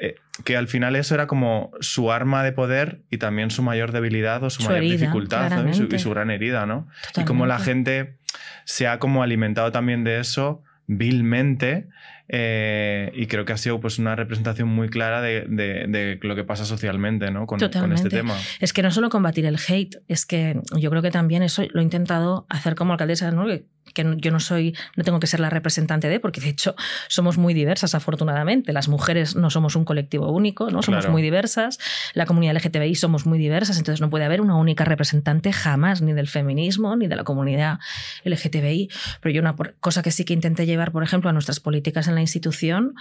Eh, que al final eso era como su arma de poder y también su mayor debilidad o su, mayor dificultad y, su, gran herida, ¿no? Y como la gente se ha como alimentado también de eso vilmente eh, y creo que ha sido pues una representación muy clara de, lo que pasa socialmente ¿no? Con, este tema. Es que no solo combatir el hate, es que yo creo que también eso lo he intentado hacer como alcaldesa, ¿no? que yo no soy, no tengo que ser la representante de, porque de hecho somos muy diversas, afortunadamente. Las mujeres no somos un colectivo único, ¿no? Somos muy diversas, la comunidad LGTBI somos muy diversas, entonces no puede haber una única representante jamás, ni del feminismo, ni de la comunidad LGTBI. Pero yo una cosa que sí que intenté llevar, por ejemplo, a nuestras políticas en la institución.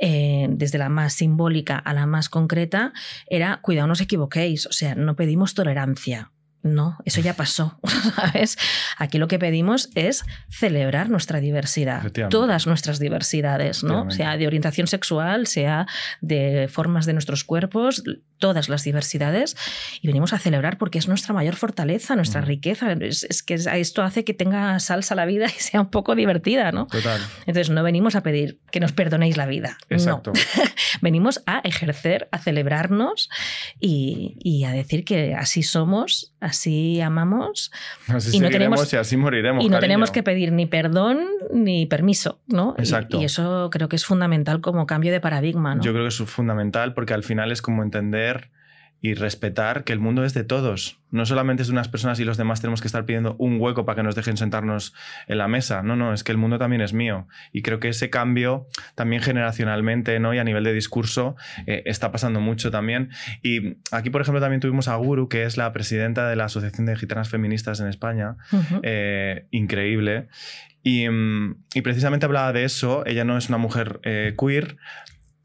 Eh, desde la más simbólica a la más concreta, era cuidado, no os equivoquéis, o sea, no pedimos tolerancia, no, eso ya pasó, ¿sabes? Aquí lo que pedimos es celebrar nuestra diversidad, todas nuestras diversidades, ¿no? Sea de orientación sexual, sea de formas de nuestros cuerpos, todas las diversidades y venimos a celebrar porque es nuestra mayor fortaleza, nuestra mm. riqueza. Es, que esto hace que tenga salsa la vida y sea un poco divertida, ¿no? Total. Entonces no venimos a pedir que nos perdonéis la vida. Exacto. No. venimos a ejercer, a celebrarnos y, y, a decir que así somos, así amamos. Así y no tenemos, y así moriremos. Y no tenemos que pedir ni perdón ni permiso, ¿no? Exacto. Y, y eso creo que es fundamental como cambio de paradigma, ¿no? Yo creo que es fundamental porque al final es como entender y respetar que el mundo es de todos. No solamente es de unas personas y los demás tenemos que estar pidiendo un hueco para que nos dejen sentarnos en la mesa. No, no, es que el mundo también es mío. Y creo que ese cambio también generacionalmente ¿no? y a nivel de discurso eh, está pasando mucho también. Y aquí, por ejemplo, también tuvimos a Guru, que es la presidenta de la Asociación de Gitanas Feministas en España. Eh, increíble. Mm, y, precisamente hablaba de eso. Ella no es una mujer eh, queer,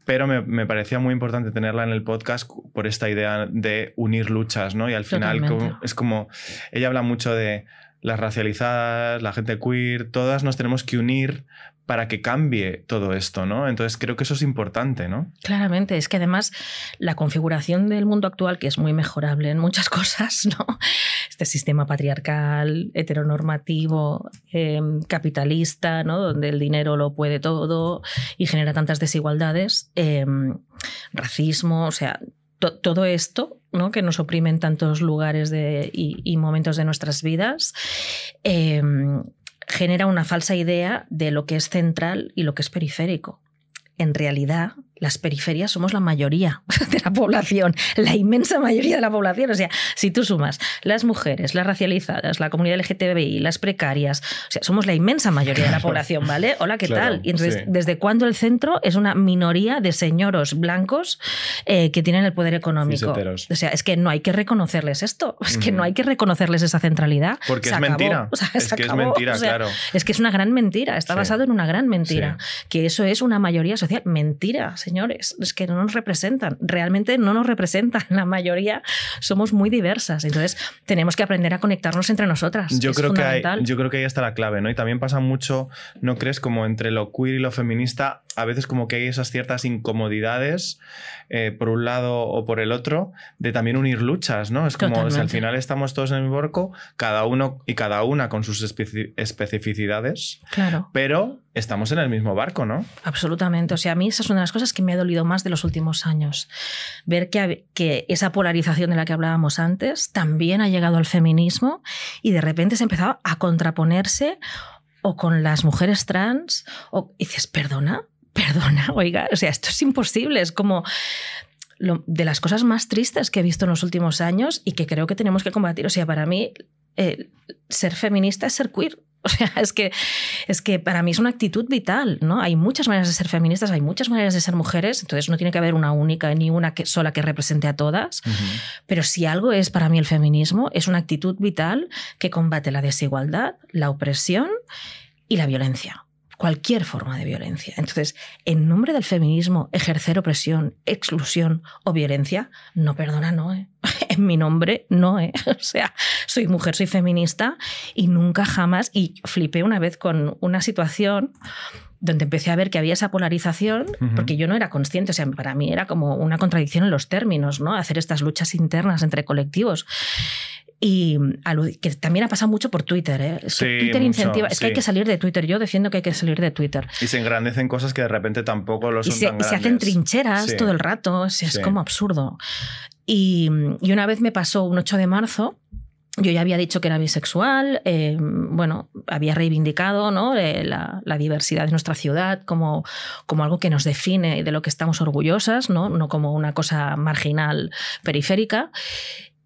pero me, parecía muy importante tenerla en el podcast por esta idea de unir luchas, ¿no? Y al final es como, ella habla mucho de las racializadas, la gente queer, todas nos tenemos que unir para que cambie todo esto, ¿no? Entonces creo que eso es importante, ¿no? Claramente, es que además la configuración del mundo actual, que es muy mejorable en muchas cosas, ¿no? Este sistema patriarcal, heteronormativo, em, capitalista, ¿no? Donde el dinero lo puede todo y genera tantas desigualdades, em, racismo, o sea, todo esto ¿no? que nos oprime en tantos lugares y, momentos de nuestras vidas, em, genera una falsa idea de lo que es central y lo que es periférico. En realidad, las periferias somos la mayoría de la población, la inmensa mayoría de la población. O sea, si tú sumas las mujeres, las racializadas, la comunidad LGTBI, las precarias, o sea, somos la inmensa mayoría de la población, ¿vale? Hola, ¿qué tal? Y entonces, ¿desde cuándo el centro es una minoría de señoros blancos eh, que tienen el poder económico? O sea, es que no hay que reconocerles esto, es que no hay que reconocerles esa centralidad. Porque es mentira. es que es mentira, claro. Es que es una gran mentira, está basado en una gran mentira, que eso es una mayoría social, mentira señores, es que no nos representan, realmente no nos representan, la mayoría somos muy diversas, entonces tenemos que aprender a conectarnos entre nosotras. Yo, creo, que yo creo que ahí está la clave, ¿no? Y también pasa mucho, ¿no crees? Como entre lo queer y lo feminista, a veces como que hay esas ciertas incomodidades, eh, por un lado o por el otro, de también unir luchas, ¿no? Es como, al final estamos todos en el borco, cada uno y cada una con sus especificidades, claro. pero estamos en el mismo barco, ¿no? Absolutamente. O sea, a mí esa es una de las cosas que me ha dolido más de los últimos años. Ver que, esa polarización de la que hablábamos antes también ha llegado al feminismo y de repente se ha empezado a contraponerse o con las mujeres trans, o dices, perdona, perdona, oiga, o sea, esto es imposible, es como de las cosas más tristes que he visto en los últimos años y que creo que tenemos que combatir. O sea, para mí, eh, ser feminista es ser queer, O sea, es que, es que para mí es una actitud vital, ¿no? Hay muchas maneras de ser feministas, hay muchas maneras de ser mujeres, entonces no tiene que haber una única ni una que, sola que represente a todas, pero si algo es para mí el feminismo, es una actitud vital que combate la desigualdad, la opresión y la violencia cualquier forma de violencia. Entonces, en nombre del feminismo, ejercer opresión, exclusión o violencia, no perdona, no. ¿eh? En mi nombre, no. ¿eh? O sea, soy mujer, soy feminista y nunca jamás, y flipé una vez con una situación donde empecé a ver que había esa polarización, porque yo no era consciente, o sea, para mí era como una contradicción en los términos, ¿no? Hacer estas luchas internas entre colectivos. Y que también ha pasado mucho por Twitter. ¿eh? Twitter incentiva. es que hay que salir de Twitter. Yo defiendo que hay que salir de Twitter. Y se engrandecen cosas que de repente tampoco los son. Y se, se hacen trincheras todo el rato. es como absurdo. Y, y, una vez me pasó un 8 de marzo yo ya había dicho que era bisexual, eh, bueno, había reivindicado ¿no? Eh, la, diversidad de nuestra ciudad como, como algo que nos define y de lo que estamos orgullosas, ¿no? como una cosa marginal periférica.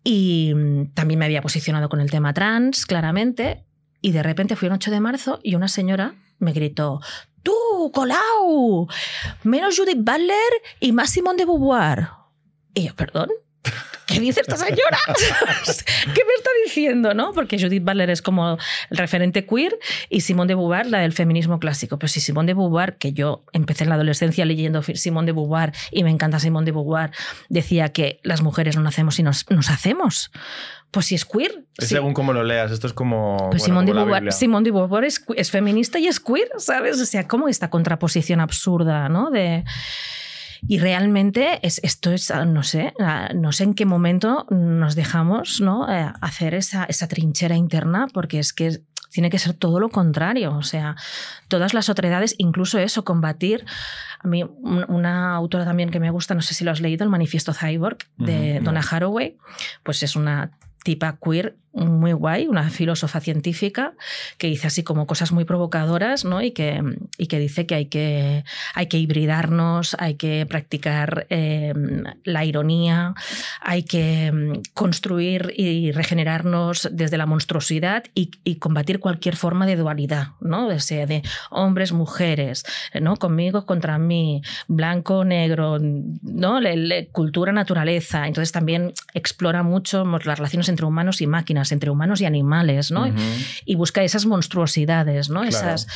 Y mm, también me había posicionado con el tema trans, claramente. Y de repente fui el 8 de marzo y una señora me gritó, tú, Colau, menos Judith Butler y más de Beauvoir. Y yo, perdón, ¿qué dice esta señora? ¿Qué me está diciendo? ¿no? Porque Judith Butler es como el referente queer y Simone de Beauvoir la del feminismo clásico. Pero si Simone de Beauvoir, que yo empecé en la adolescencia leyendo Simone de Beauvoir y me encanta Simone de Beauvoir, decía que las mujeres no nacemos y nos, nos hacemos pues si es queer. Es según cómo lo leas, esto es como. Pues de, Simone de Beauvoir es, es, feminista y es queer, ¿sabes? O sea, como esta contraposición absurda, ¿no? De. Y realmente es, esto es, ah, no sé, ah, no sé en qué momento nos dejamos ¿no? Eh, hacer esa, esa trinchera interna, porque es que tiene que ser todo lo contrario. O sea, todas las otredades, incluso eso, combatir. A mí, una autora también que me gusta, no sé si lo has leído, el Manifiesto Cyborg de Donna Haraway, pues es una tipa queer muy guay, una filósofa científica, que dice así como cosas muy provocadoras, ¿no? Y que, y que dice que hay, que hay que hibridarnos, hay que practicar em, la ironía, hay que em, construir y regenerarnos desde la monstruosidad y, combatir cualquier forma de dualidad, ¿no? sea, de hombres, mujeres, ¿no? Conmigo, contra mí, blanco, negro, ¿no? cultura, naturaleza. Entonces también explora mucho las relaciones entre humanos y máquinas entre humanos y animales, ¿no? Y busca esas monstruosidades, ¿no? Esas...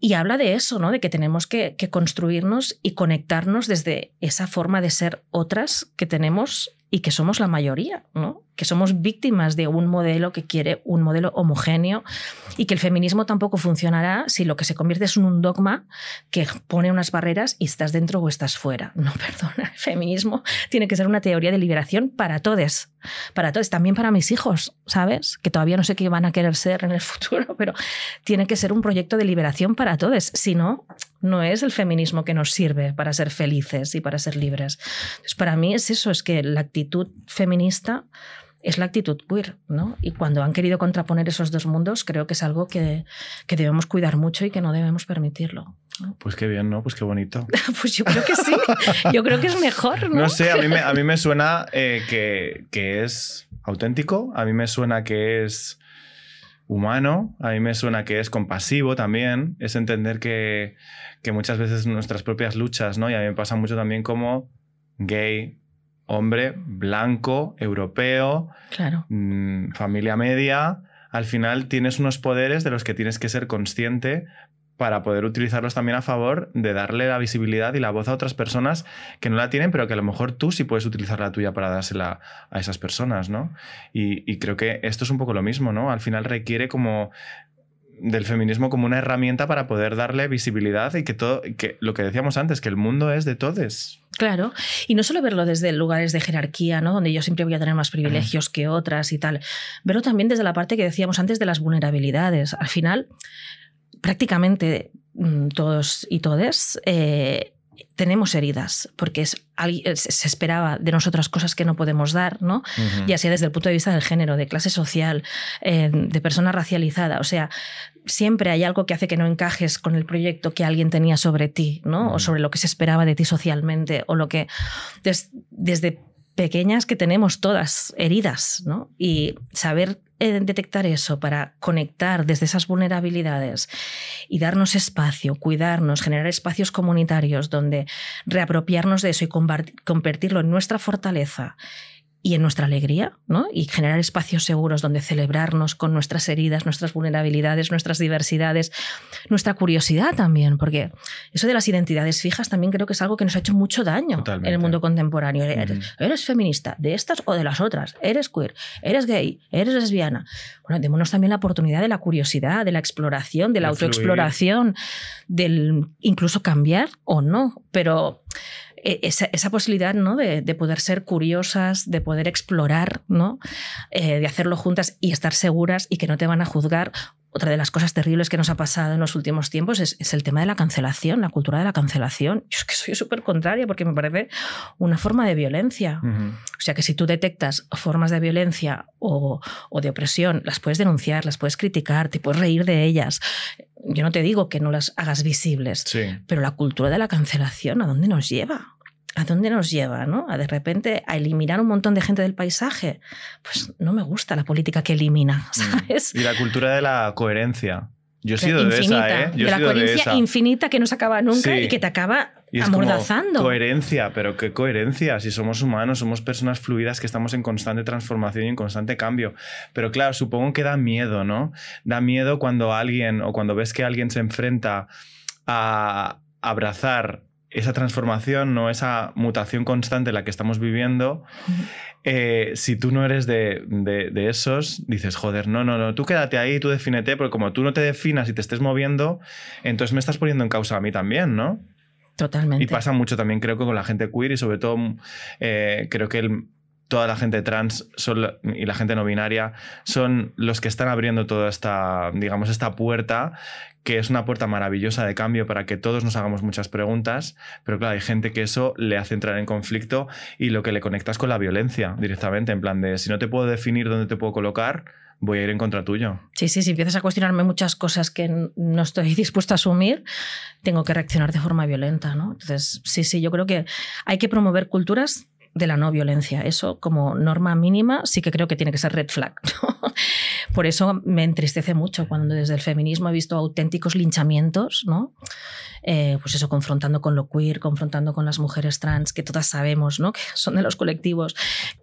Y habla de eso, ¿no? De que tenemos que, que construirnos y conectarnos desde esa forma de ser otras que tenemos y que somos la mayoría, ¿no? que somos víctimas de un modelo que quiere un modelo homogéneo y que el feminismo tampoco funcionará si lo que se convierte es en un dogma que pone unas barreras y estás dentro o estás fuera. No, perdona, el feminismo tiene que ser una teoría de liberación para todos, para todos, también para mis hijos, ¿sabes? Que todavía no sé qué van a querer ser en el futuro, pero tiene que ser un proyecto de liberación para todos, si no, no es el feminismo que nos sirve para ser felices y para ser libres. Entonces, para mí es eso, es que la actitud feminista es la actitud queer, ¿no? Y cuando han querido contraponer esos dos mundos, creo que es algo que, debemos cuidar mucho y que no debemos permitirlo. Pues qué bien, ¿no? Pues qué bonito. pues yo creo que sí. Yo creo que es mejor, ¿no? sé, a mí me, suena eh, que, que, es auténtico, a mí me suena que es humano, a mí me suena que es compasivo también, es entender que, que muchas veces nuestras propias luchas, ¿no? Y a mí me pasa mucho también como gay, hombre blanco, europeo, claro. Mm, familia media, al final tienes unos poderes de los que tienes que ser consciente para poder utilizarlos también a favor de darle la visibilidad y la voz a otras personas que no la tienen, pero que a lo mejor tú sí puedes utilizar la tuya para dársela a esas personas, ¿no? Y, creo que esto es un poco lo mismo, ¿no? Al final requiere como del feminismo como una herramienta para poder darle visibilidad y que todo, que lo que decíamos antes, que el mundo es de todos. Claro, y no solo verlo desde lugares de jerarquía, ¿no? donde yo siempre voy a tener más privilegios que otras y tal, verlo también desde la parte que decíamos antes de las vulnerabilidades. Al final, prácticamente mm, todos y todes eh, tenemos heridas, porque es, se esperaba de nosotras cosas que no podemos dar, ¿no? Y así Ya sea desde el punto de vista del género, de clase social, eh, de persona racializada, o sea, siempre hay algo que hace que no encajes con el proyecto que alguien tenía sobre ti, ¿no? O sobre lo que se esperaba de ti socialmente, o lo que desde pequeñas que tenemos todas, heridas, ¿no? Y saber eh, detectar eso para conectar desde esas vulnerabilidades y darnos espacio, cuidarnos, generar espacios comunitarios donde reapropiarnos de eso y convertirlo en nuestra fortaleza y en nuestra alegría, ¿no? Y generar espacios seguros donde celebrarnos con nuestras heridas, nuestras vulnerabilidades, nuestras diversidades, nuestra curiosidad también, porque eso de las identidades fijas también creo que es algo que nos ha hecho mucho daño en el mundo contemporáneo. eres, feminista, de estas o de las otras, eres queer, eres gay, eres lesbiana. Bueno, démonos también la oportunidad de la curiosidad, de la exploración, de la autoexploración, del incluso cambiar o no, pero e, esa, posibilidad de, poder ser curiosas, de poder explorar, eh, de hacerlo juntas y estar seguras y que no te van a juzgar. Otra de las cosas terribles que nos ha pasado en los últimos tiempos es, el tema de la cancelación, la cultura de la cancelación. Yo que soy súper contraria porque me parece una forma de violencia. O sea que si tú detectas formas de violencia o, de opresión, las puedes denunciar, las puedes criticar, te puedes reír de ellas yo no te digo que no las hagas visibles, pero la cultura de la cancelación, ¿a dónde nos lleva? ¿a dónde nos lleva? ¿no? A de repente a eliminar un montón de gente del paisaje. Pues no me gusta la política que elimina, mm. ¿sabes? Y la cultura de la coherencia. Yo he sido de esa, ¿eh? de la coherencia infinita que no se acaba nunca y que te acaba amordazando. coherencia, pero qué coherencia. Si somos humanos, somos personas fluidas que estamos en constante transformación y en constante cambio. Pero claro, supongo que da miedo, ¿no? Da miedo cuando alguien o cuando ves que alguien se enfrenta a abrazar esa transformación no esa mutación constante en la que estamos viviendo, eh, si tú no eres de, esos, dices, joder, no, no, no, tú quédate ahí, tú defínete, porque como tú no te definas y te estés moviendo, entonces me estás poniendo en causa a mí también, ¿no? Totalmente. Y pasa mucho también, creo que con la gente queer y sobre todo, eh, creo que toda la gente trans y la gente no binaria son los que están abriendo toda esta, digamos, esta puerta que es una puerta maravillosa de cambio para que todos nos hagamos muchas preguntas, pero claro, hay gente que eso le hace entrar en conflicto y lo que le conectas con la violencia directamente, en plan de si no te puedo definir dónde te puedo colocar, voy a ir en contra tuyo. Sí, sí, si empiezas a cuestionarme muchas cosas que no estoy dispuesta a asumir, tengo que reaccionar de forma violenta, ¿no? Entonces, sí, sí, yo creo que hay que promover culturas de la no violencia. Eso como norma mínima sí que creo que tiene que ser red flag. Por eso me entristece mucho cuando desde el feminismo he visto auténticos linchamientos, ¿no? Eh, pues eso, confrontando con lo queer, confrontando con las mujeres trans, que todas sabemos, ¿no? Que son de los colectivos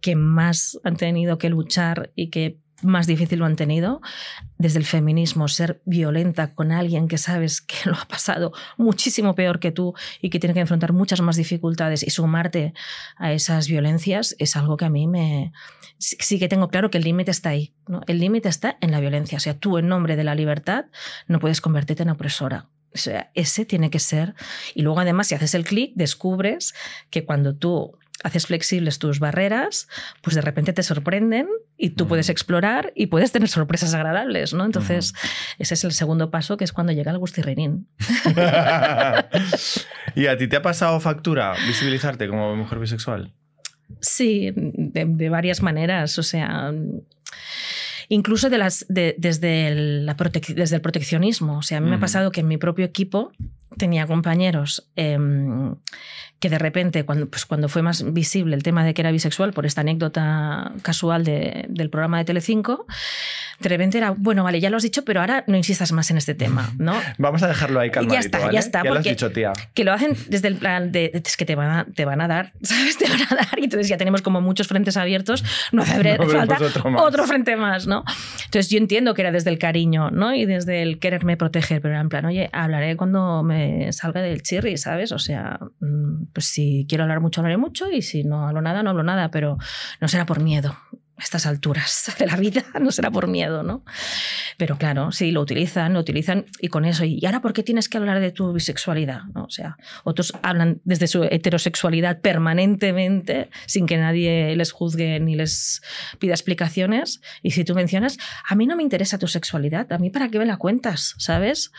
que más han tenido que luchar y que más difícil lo han tenido, desde el feminismo, ser violenta con alguien que sabes que lo ha pasado muchísimo peor que tú y que tiene que enfrentar muchas más dificultades y sumarte a esas violencias, es algo que a mí me... Sí que tengo claro que el límite está ahí, El límite está en la violencia, o sea, tú en nombre de la libertad no puedes convertirte en opresora. O sea, ese tiene que ser. Y luego, además, si haces el clic, descubres que cuando tú haces flexibles tus barreras, pues de repente te sorprenden y tú puedes mm. explorar y puedes tener sorpresas agradables, ¿no? Entonces, ese es el segundo paso, que es cuando llega el gustirrinín. ¿Y a ti te ha pasado factura visibilizarte como mujer bisexual? Sí, de, varias maneras, o sea incluso de las, desde, el, la desde el proteccionismo. O sea, a mí me ha pasado que en mi propio equipo tenía compañeros em, que de repente, cuando, pues cuando fue más visible el tema de que era bisexual, por esta anécdota casual de, del programa de Telecinco, de repente era, bueno, vale, ya lo has dicho, pero ahora no insistas más en este tema, ¿no? Vamos a dejarlo ahí calmadito, Ya está, ya está. Que lo hacen desde el plan de, es que te van a, te van a dar, ¿sabes? Te van a dar. Y entonces ya tenemos como muchos frentes abiertos, no hace falta otro, frente más, ¿no? Entonces yo entiendo que era desde el cariño, ¿no? Y desde el quererme proteger, pero era en plan, oye, hablaré cuando me salga del chirri, ¿sabes? O sea, mm, pues si quiero hablar mucho, hablaré mucho y si no hablo nada, no hablo nada, pero no será por miedo. A estas alturas de la vida no será por miedo, ¿no? Pero claro, si lo utilizan, lo utilizan y con eso. ¿Y ahora por qué tienes que hablar de tu bisexualidad? ¿No? O sea, otros hablan desde su heterosexualidad permanentemente sin que nadie les juzgue ni les pida explicaciones. Y si tú mencionas, a mí no me interesa tu sexualidad, a mí para qué me la cuentas, ¿sabes?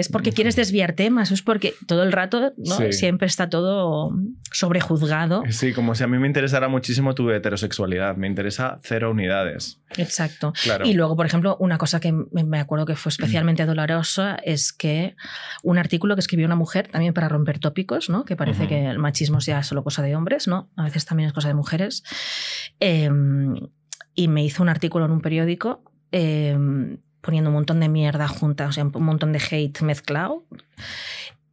es porque quieres desviar temas, es porque todo el rato siempre está todo sobrejuzgado. Sí, como si a mí me interesara muchísimo tu heterosexualidad, me interesa cero unidades. Exacto. Y luego, por ejemplo, una cosa que me acuerdo que fue especialmente dolorosa es que un artículo que escribió una mujer, también para romper tópicos, ¿no? que parece que el machismo sea solo cosa de hombres, ¿no? a veces también es cosa de mujeres, em, y me hizo un artículo en un periódico em, poniendo un montón de mierda junta, o sea, un montón de hate mezclado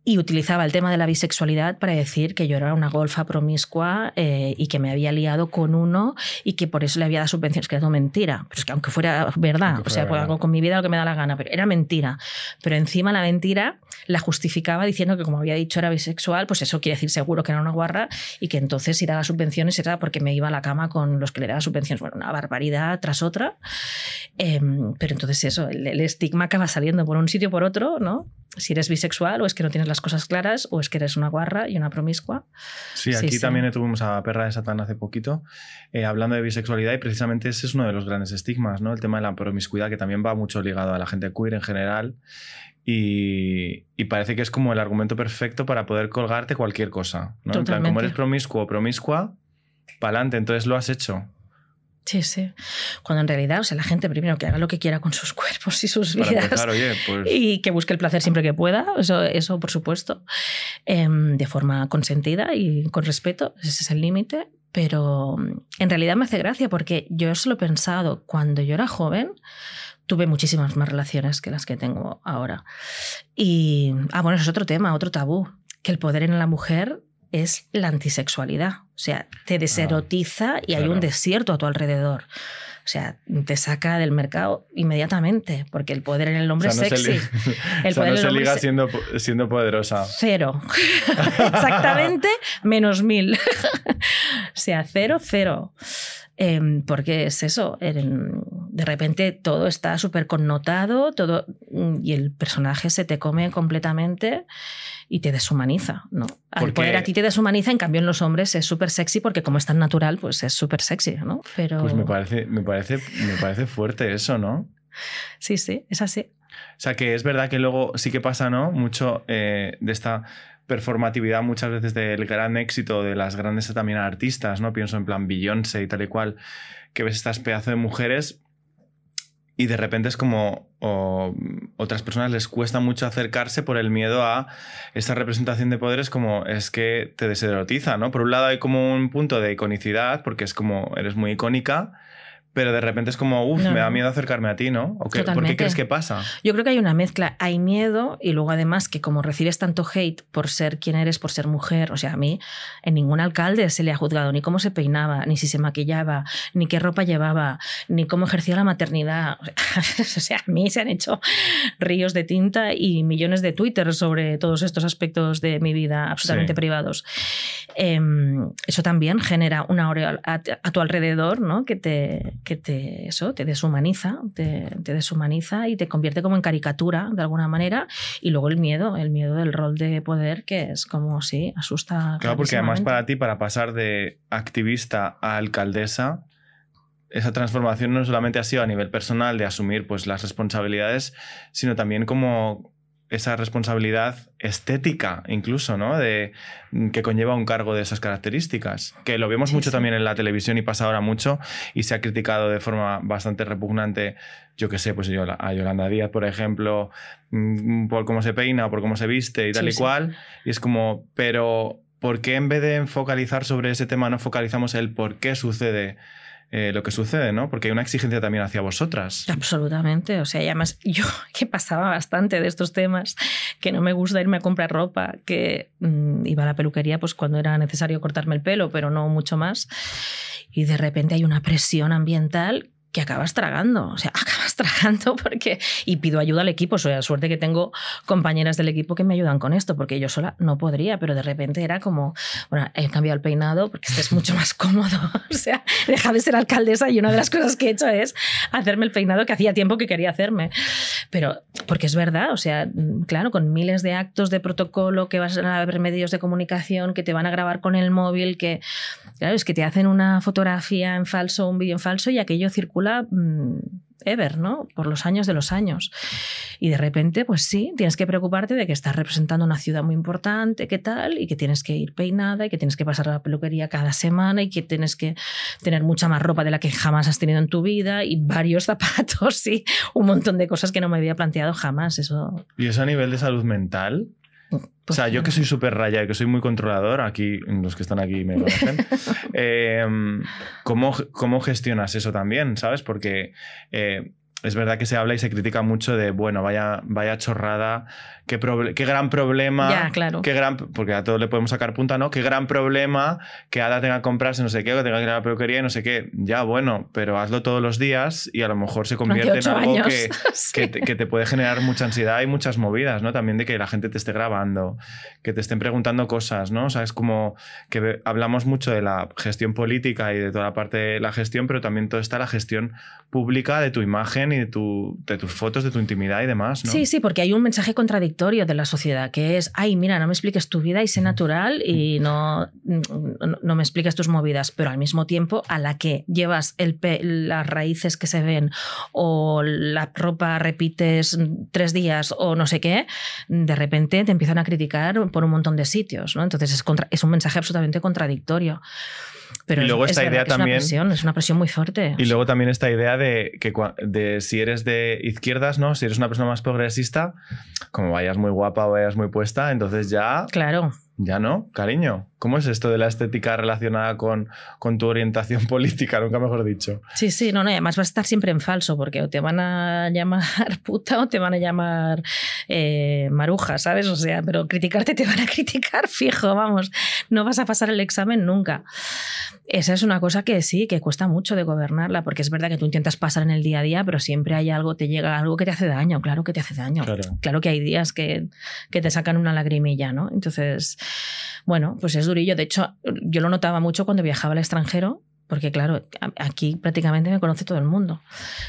y utilizaba el tema de la bisexualidad para decir que yo era una golfa promiscua eh, y que me había liado con uno y que por eso le había dado subvenciones, que era todo mentira. Pero es que aunque fuera verdad, o sea, pues, hago con mi vida lo que me da la gana, pero era mentira. Pero encima la mentira la justificaba diciendo que como había dicho era bisexual, pues eso quiere decir seguro que era una guarra y que entonces si daba subvenciones era porque me iba a la cama con los que le daba subvenciones. Bueno, una barbaridad tras otra. Em, pero entonces eso, el, el estigma acaba saliendo por un sitio por otro, ¿no? si eres bisexual o es que no tienes las cosas claras o es que eres una guarra y una promiscua. Sí, aquí también tuvimos a Perra de Satán hace poquito eh, hablando de bisexualidad y precisamente ese es uno de los grandes estigmas, ¿no? El tema de la promiscuidad que también va mucho ligado a la gente queer en general y, parece que es como el argumento perfecto para poder colgarte cualquier cosa, ¿no? como eres promiscuo o promiscua, pa'lante, entonces lo has hecho. Sí, sí. Cuando en realidad, o sea, la gente primero que haga lo que quiera con sus cuerpos y sus pues, vidas. Pues y que busque el placer siempre que pueda, eso, eso por supuesto, em, de forma consentida y con respeto, ese es el límite. Pero mm, en realidad me hace gracia porque yo solo he pensado cuando yo era joven, tuve muchísimas más relaciones que las que tengo ahora. Y, ah, bueno, eso es otro tema, otro tabú, que el poder en la mujer es la antisexualidad. O sea, te ah, deserotiza y hay un desierto a tu alrededor. O sea, te saca del mercado inmediatamente, porque el poder en el hombre es sexy. el poder en se liga siendo, siendo poderosa. Cero. Exactamente, menos mil. o sea, cero, cero. Em, porque es eso, de repente todo está súper connotado todo, mm, y el personaje se te come completamente y te deshumaniza. ¿no? Al poder a ti te deshumaniza, en cambio en los hombres es súper sexy porque como es tan natural, pues es súper sexy. ¿no? Pero... Pues me parece, me, parece, me parece fuerte eso, ¿no? Sí, sí, es así. O sea que es verdad que luego sí que pasa, ¿no? Mucho eh, de esta performatividad muchas veces del gran éxito de las grandes también artistas, ¿no? Pienso en plan Beyoncé y tal y cual, que ves estas pedazos de mujeres y de repente es como otras personas les cuesta mucho acercarse por el miedo a esta representación de poderes como es que te deserotiza, ¿no? Por un lado hay como un punto de iconicidad porque es como eres muy icónica, pero de repente es como, uff, me da miedo acercarme a ti, ¿no? ¿Por qué crees que pasa? Yo creo que hay una mezcla. Hay miedo y luego además que como recibes tanto hate por ser quien eres, por ser mujer, o sea, a mí en ningún alcalde se le ha juzgado ni cómo se peinaba, ni si se maquillaba, ni qué ropa llevaba, ni cómo ejercía la maternidad. o sea, a mí se han hecho ríos de tinta y millones de Twitter sobre todos estos aspectos de mi vida absolutamente privados. Em, eso también genera una aureola a, a tu alrededor, ¿no? Que te que te, eso, te deshumaniza, te, deshumaniza y te convierte como en caricatura de alguna manera. Y luego el miedo, el miedo del rol de poder, que es como, sí, asusta. Claro, porque además para ti, para pasar de activista a alcaldesa, esa transformación no solamente ha sido a nivel personal de asumir pues, las responsabilidades, sino también como esa responsabilidad estética incluso, ¿no? De, mm, que conlleva un cargo de esas características, que lo vemos mucho también en la televisión y pasa ahora mucho y se ha criticado de forma bastante repugnante, yo qué sé, pues yo, a Yolanda Díaz, por ejemplo, mm, por cómo se peina, o por cómo se viste y tal y cual, y es como, pero ¿por qué en vez de focalizar sobre ese tema no focalizamos el por qué sucede? Eh, lo que sucede, ¿no? Porque hay una exigencia también hacia vosotras. Absolutamente. O sea, y además yo que pasaba bastante de estos temas, que no me gusta irme a comprar ropa, que mm, iba a la peluquería pues cuando era necesario cortarme el pelo, pero no mucho más. Y de repente hay una presión ambiental que acabas tragando. O sea, trabajando porque y pido ayuda al equipo. O sea, suerte que tengo compañeras del equipo que me ayudan con esto, porque yo sola no podría, pero de repente era como, bueno, he cambiado el peinado porque este es mucho más cómodo. O sea, deja de ser alcaldesa y una de las cosas que he hecho es hacerme el peinado que hacía tiempo que quería hacerme. Pero, porque es verdad, o sea, claro, con miles de actos de protocolo que vas a ver medios de comunicación que te van a grabar con el móvil, que, claro, es que te hacen una fotografía en falso, un vídeo en falso y aquello circula. Mm, ever, ¿no? Por los años de los años. Y de repente, pues sí, tienes que preocuparte de que estás representando una ciudad muy importante, qué tal, y que tienes que ir peinada, y que tienes que pasar a la peluquería cada semana, y que tienes que tener mucha más ropa de la que jamás has tenido en tu vida, y varios zapatos, y un montón de cosas que no me había planteado jamás. Eso. ¿Y eso a nivel de salud mental? Pues, o sea, pues yo que soy súper raya y que soy muy controlador, aquí los que están aquí me conocen, eh, ¿cómo, ¿cómo, gestionas eso también? ¿Sabes? Porque eh, es verdad que se habla y se critica mucho de, bueno, vaya, vaya chorrada, qué, gran problema, claro. qué gran, porque a todo le podemos sacar punta, ¿no? Qué gran problema que Ada tenga que comprarse no sé qué, o que tenga que ir a la peluquería y no sé qué. Ya, bueno, pero hazlo todos los días y a lo mejor se convierte en algo que, que, te, puede generar mucha ansiedad y muchas movidas, ¿no? También de que la gente te esté grabando, que te estén preguntando cosas, ¿no? O sea, es como que hablamos mucho de la gestión política y de toda la parte de la gestión, pero también toda está la gestión pública de tu imagen de, tus fotos, de tu intimidad y demás. Sí, sí, porque hay un mensaje contradictorio de la sociedad que es, ay, mira, no me expliques tu vida y sé natural y no, no, me expliques tus movidas, pero al mismo tiempo a la que llevas el las raíces que se ven o la ropa repites tres días o no sé qué, de repente te empiezan a criticar por un montón de sitios. ¿no? Entonces es un mensaje absolutamente contradictorio. Pero y luego esta idea también. Es una, presión, muy fuerte. Y luego también esta idea de que de si eres de izquierdas, ¿no? Si eres una persona más progresista, como vayas muy guapa o vayas muy puesta, entonces ya. Claro. Ya no, cariño. ¿Cómo es esto de la estética relacionada con, tu orientación política, nunca mejor dicho? Sí, sí, no, no, además vas a estar siempre en falso, porque o te van a llamar puta o te van a llamar eh, maruja, ¿sabes? O sea, pero criticarte te van a criticar fijo, vamos, no vas a pasar el examen nunca. Esa es una cosa que sí, que cuesta mucho de gobernarla, porque es verdad que tú intentas pasar en el día a día, pero siempre hay algo, te llega algo que te hace daño, claro que te hace daño. Claro, que hay días que, que, te sacan una lagrimilla, ¿no? Entonces, bueno, pues es durillo. De hecho, yo lo notaba mucho cuando viajaba al extranjero, porque claro, aquí prácticamente me conoce todo el mundo.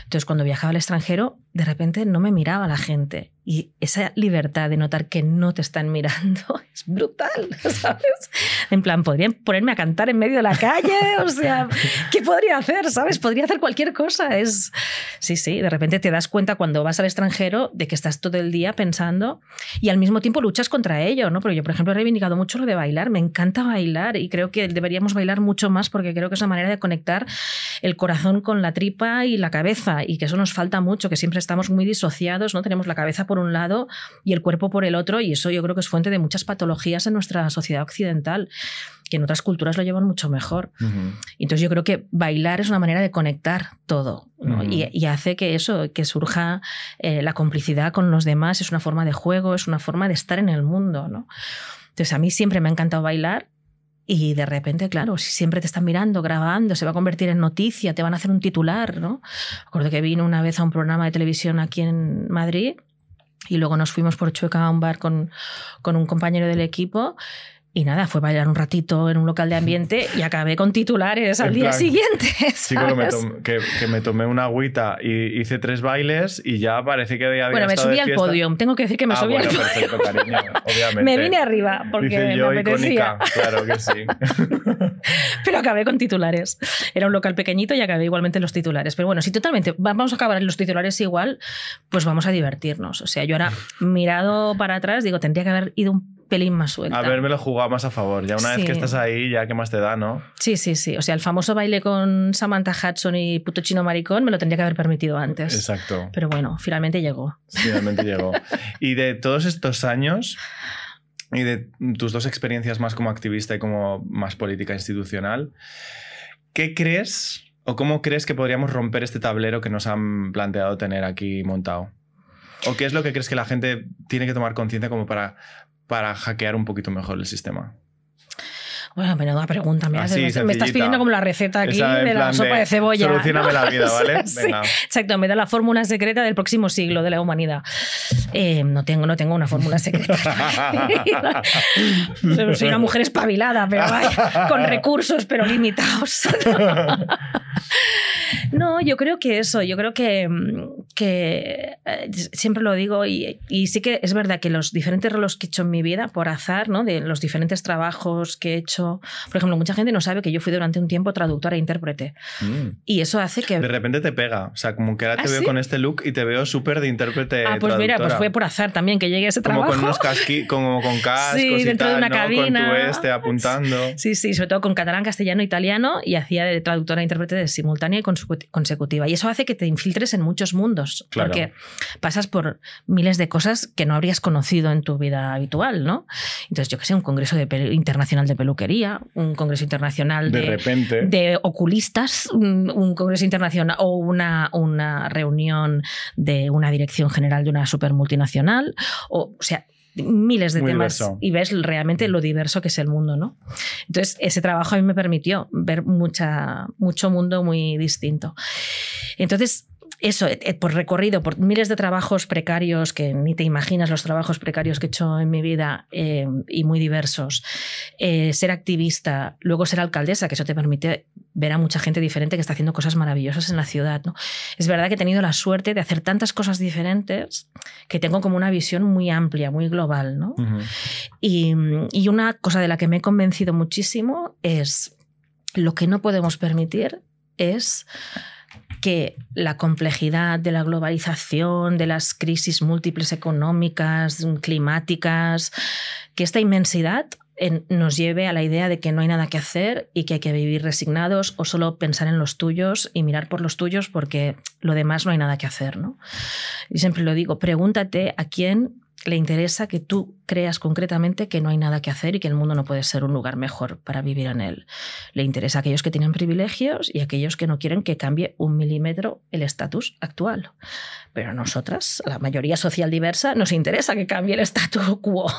Entonces, cuando viajaba al extranjero, de repente no me miraba la gente. Y esa libertad de notar que no te están mirando es brutal, ¿sabes? En plan, podrían ponerme a cantar en medio de la calle, o sea, ¿qué podría hacer, sabes? Podría hacer cualquier cosa. Es... Sí, sí, de repente te das cuenta cuando vas al extranjero de que estás todo el día pensando y al mismo tiempo luchas contra ello, ¿no? Pero yo, por ejemplo, he reivindicado mucho lo de bailar, me encanta bailar y creo que deberíamos bailar mucho más porque creo que es una manera de conectar el corazón con la tripa y la cabeza y que eso nos falta mucho, que siempre estamos muy disociados, ¿no? Tenemos la cabeza por un lado y el cuerpo por el otro, y eso yo creo que es fuente de muchas patologías en nuestra sociedad occidental, que en otras culturas lo llevan mucho mejor. Entonces yo creo que bailar es una manera de conectar todo, y, hace que eso, que surja eh, la complicidad con los demás, es una forma de juego, es una forma de estar en el mundo, Entonces a mí siempre me ha encantado bailar y de repente, claro, si siempre te están mirando, grabando, se va a convertir en noticia, te van a hacer un titular, ¿no? Recuerdo que vino una vez a un programa de televisión aquí en Madrid y luego nos fuimos por Chueca a un bar con, con un compañero del equipo y nada, fue bailar un ratito en un local de ambiente y acabé con titulares al día siguiente. Sí, que me, que, me, tomé una agüita y hice tres bailes y ya parece que había Bueno, me subí al podio. Tengo que decir que me ah, subí al podio. Me vine arriba porque me claro que sí. Pero acabé con titulares. Era un local pequeñito y acabé igualmente los titulares. Pero bueno, si totalmente vamos a acabar los titulares igual, pues vamos a divertirnos. O sea, yo ahora mirado para atrás digo, tendría que haber ido un pelín más suelta. lo jugado más a favor. Ya una vez que estás ahí, ya que más te da, ¿no? Sí, sí, sí. O sea, el famoso baile con Samantha Hudson y puto chino maricón me lo tendría que haber permitido antes. Exacto. Pero bueno, finalmente llegó. Finalmente llegó. Y de todos estos años y de tus dos experiencias más como activista y como más política institucional, ¿qué crees o cómo crees que podríamos romper este tablero que nos han planteado tener aquí montado? ¿O qué es lo que crees que la gente tiene que tomar conciencia como para para hackear un poquito mejor el sistema. Bueno, menuda pregunta. Me, pregunta me estás pidiendo como la receta aquí de la sopa de, cebolla. Solucioname la vida, ¿vale? exacto, me da la fórmula secreta del próximo siglo de la humanidad. Eh, no, tengo, no tengo una fórmula secreta. Soy una mujer espabilada, pero con recursos, pero limitados. no, yo creo que eso, yo creo que, eh, siempre lo digo y, sí que es verdad que los diferentes rolos que he hecho en mi vida, por azar, ¿no? de los diferentes trabajos que he hecho por ejemplo, mucha gente no sabe que yo fui durante un tiempo traductora e intérprete. Mm. Y eso hace que. De repente te pega. O sea, como que ahora ¿Ah, te veo con este look y te veo súper de intérprete. Ah, pues mira, pues fue por azar también que llegué a ese trabajo. Como con unos con cascos dentro de una cabina. Con tu este apuntando. Sí, sí, sobre todo con catalán, castellano, italiano y hacía de traductora e intérprete de simultánea y consecutiva. Y eso hace que te infiltres en muchos mundos. Porque pasas por miles de cosas que no habrías conocido en tu vida habitual, ¿no? Entonces, yo que sé, un congreso internacional de peluquería un congreso internacional de, oculistas, un, congreso internacional o una, una reunión de una dirección general de una super multinacional o sea, miles de temas y ves realmente mm. lo diverso que es el mundo, ¿no? Entonces, ese trabajo a mí me permitió ver mucha, mucho mundo muy distinto. Entonces, eso, eh, eh, por recorrido, por miles de trabajos precarios que ni te imaginas los trabajos precarios que he hecho en mi vida em, y muy diversos. Eh, ser activista, luego ser alcaldesa, que eso te permite ver a mucha gente diferente que está haciendo cosas maravillosas en la ciudad. ¿no? Es verdad que he tenido la suerte de hacer tantas cosas diferentes que tengo como una visión muy amplia, muy global. y, y una cosa de la que me he convencido muchísimo es lo que no podemos permitir es que la complejidad de la globalización, de las crisis múltiples económicas, climáticas, que esta inmensidad nos lleve a la idea de que no hay nada que hacer y que hay que vivir resignados o solo pensar en los tuyos y mirar por los tuyos porque lo demás no hay nada que hacer. Y siempre lo digo, pregúntate a quién le interesa que tú creas concretamente que no hay nada que hacer y que el mundo no puede ser un lugar mejor para vivir en él. Le interesa a aquellos que tienen privilegios y a aquellos que no quieren que cambie un milímetro el estatus actual. Pero a nosotras, la mayoría social diversa, nos interesa que cambie el estatus quo.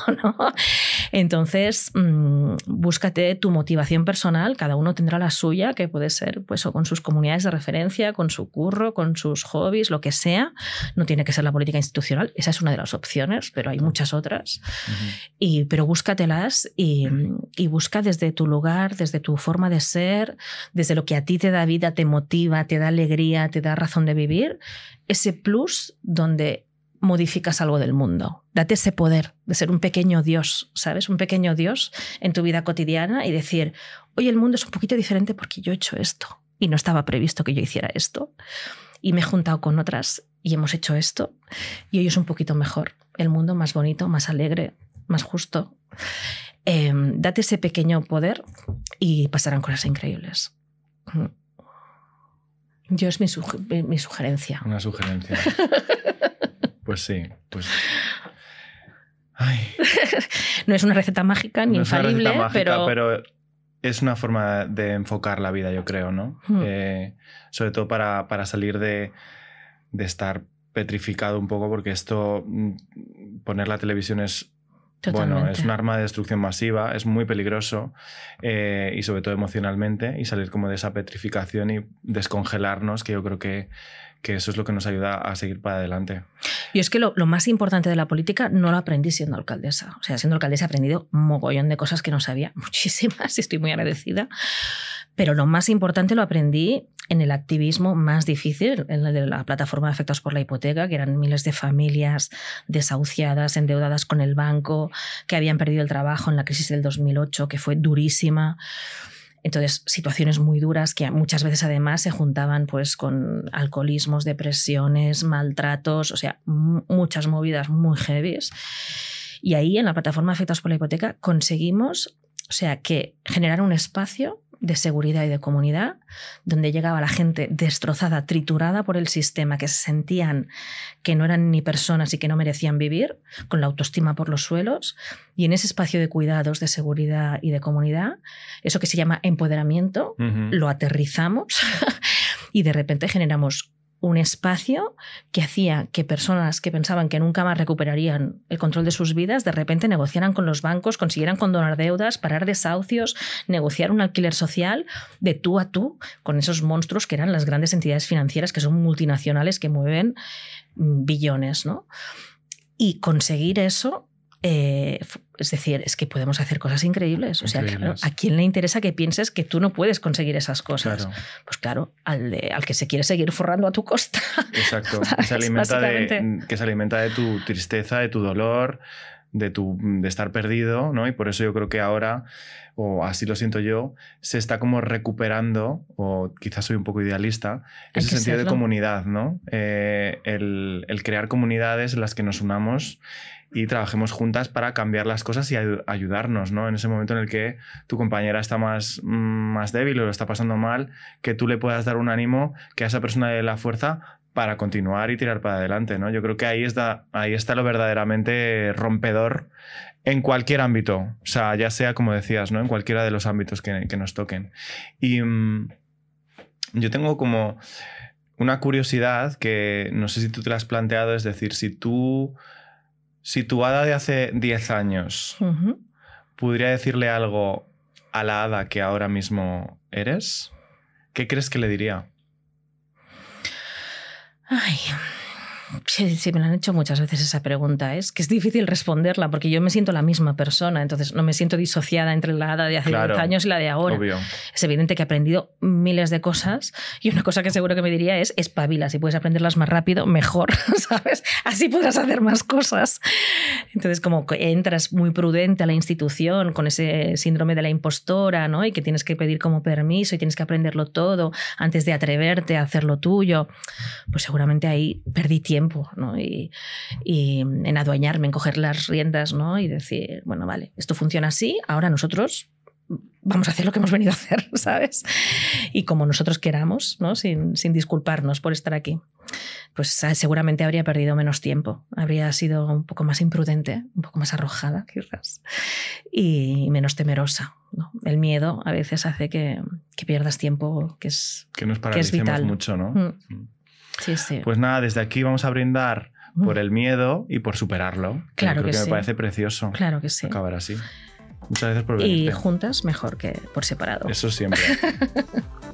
Entonces, mm, búscate tu motivación personal, cada uno tendrá la suya, que puede ser pues, o con sus comunidades de referencia, con su curro, con sus hobbies, lo que sea. No tiene que ser la política institucional, esa es una de las opciones, pero hay muchas otras y, pero búscatelas y, busca desde tu lugar, desde tu forma de ser, desde lo que a ti te da vida, te motiva, te da alegría, te da razón de vivir, ese plus donde modificas algo del mundo. Date ese poder de ser un pequeño Dios, ¿sabes? Un pequeño Dios en tu vida cotidiana y decir, hoy el mundo es un poquito diferente porque yo he hecho esto y no estaba previsto que yo hiciera esto. Y me he juntado con otras y hemos hecho esto y hoy es un poquito mejor el mundo más bonito, más alegre, más justo. Em, date ese pequeño poder y pasarán cosas increíbles. Mm. Yo es mi, sugerencia. Una sugerencia. pues sí, pues no es una receta mágica ni infalible, pero... es una forma de enfocar la vida, yo creo, ¿no? Mm. Eh, sobre todo para, para salir de, de estar petrificado un poco porque esto mm, poner la televisión es Bueno, es un arma de destrucción masiva, es muy peligroso eh, y sobre todo emocionalmente y salir como de esa petrificación y descongelarnos, que yo creo que, que eso es lo que nos ayuda a seguir para adelante. Y es que lo, lo, más importante de la política no lo aprendí siendo alcaldesa. O sea, siendo alcaldesa he aprendido mogollón de cosas que no sabía, muchísimas, y estoy muy agradecida. Pero lo más importante lo aprendí en el activismo más difícil, en la de la plataforma de afectos por la hipoteca, que eran miles de familias desahuciadas, endeudadas con el banco, que habían perdido el trabajo en la crisis del 2008, que fue durísima. Entonces, situaciones muy duras que muchas veces además se juntaban pues con alcoholismos, depresiones, maltratos, o sea, muchas movidas muy heavies. Y ahí en la plataforma Afectados por la Hipoteca conseguimos, o sea, que generar un espacio de seguridad y de comunidad, donde llegaba la gente destrozada, triturada por el sistema, que se sentían que no eran ni personas y que no merecían vivir, con la autoestima por los suelos. Y en ese espacio de cuidados, de seguridad y de comunidad, eso que se llama empoderamiento, lo aterrizamos y de repente generamos un espacio que hacía que personas que pensaban que nunca más recuperarían el control de sus vidas, de repente negociaran con los bancos, consiguieran condonar deudas, parar desahucios, negociar un alquiler social de tú a tú con esos monstruos que eran las grandes entidades financieras, que son multinacionales que mueven billones. ¿no? Y conseguir eso eh, es decir, es que podemos hacer cosas increíbles. O sea, ¿a quién le interesa que pienses que tú no puedes conseguir esas cosas? Pues claro, al, al, que se quiere seguir forrando a tu costa. Exacto. alimenta, de, que se alimenta de tu tristeza, de tu dolor, de, estar perdido, ¿no? Y por eso yo creo que ahora, o así lo siento yo, se está como recuperando, o quizás soy un poco idealista, ese sentido de comunidad, ¿no? Eh, el, crear comunidades en las que nos unamos y trabajemos juntas para cambiar las cosas y ayudarnos, ¿no? En ese momento en el que tu compañera está más, mm, más débil o lo está pasando mal, que tú le puedas dar un ánimo, que a esa persona de la fuerza para continuar y tirar para adelante, ¿no? Yo creo que ahí está, ahí está lo verdaderamente rompedor en cualquier ámbito, o sea, ya sea como decías, ¿no? En cualquiera de los ámbitos que, nos toquen. Y mm, yo tengo como una curiosidad que no sé si tú te la has planteado, es decir, si tú, situada de hace 10 años, pudiera ¿podría decirle algo a la hada que ahora mismo eres? ¿Qué crees que le diría? 唉。Sí, me la han hecho muchas veces esa pregunta. ¿eh? Es que es difícil responderla porque yo me siento la misma persona, entonces no me siento disociada entre la de hace 10 años y la de ahora. Es evidente que he aprendido miles de cosas y una cosa que seguro que me diría es espabila, si puedes aprenderlas más rápido, mejor, ¿sabes? Así podrás hacer más cosas. Entonces, como entras muy prudente a la institución con ese síndrome de la impostora, ¿no? Y que tienes que pedir como permiso y tienes que aprenderlo todo antes de atreverte a hacer lo tuyo, pues seguramente ahí perdí tiempo ¿no? Y, mm, en adueñarme, en coger las riendas, ¿no? Y decir, bueno, vale, esto funciona así, ahora nosotros vamos a hacer lo que hemos venido a hacer, ¿sabes? Y como nosotros queramos, ¿no? Sin, disculparnos por estar aquí. Pues ah, seguramente habría perdido menos tiempo, habría sido un poco más imprudente, un poco más arrojada quizás, y menos temerosa. El miedo a veces hace que, pierdas tiempo que es, que nos es vital. mucho, ¿no? Mm. Pues nada, desde aquí vamos a brindar mm. por el miedo y por superarlo. Claro que, me parece precioso. Claro que sí. Acabar así. Muchas gracias por venir. Y juntas mejor que por separado. Eso siempre.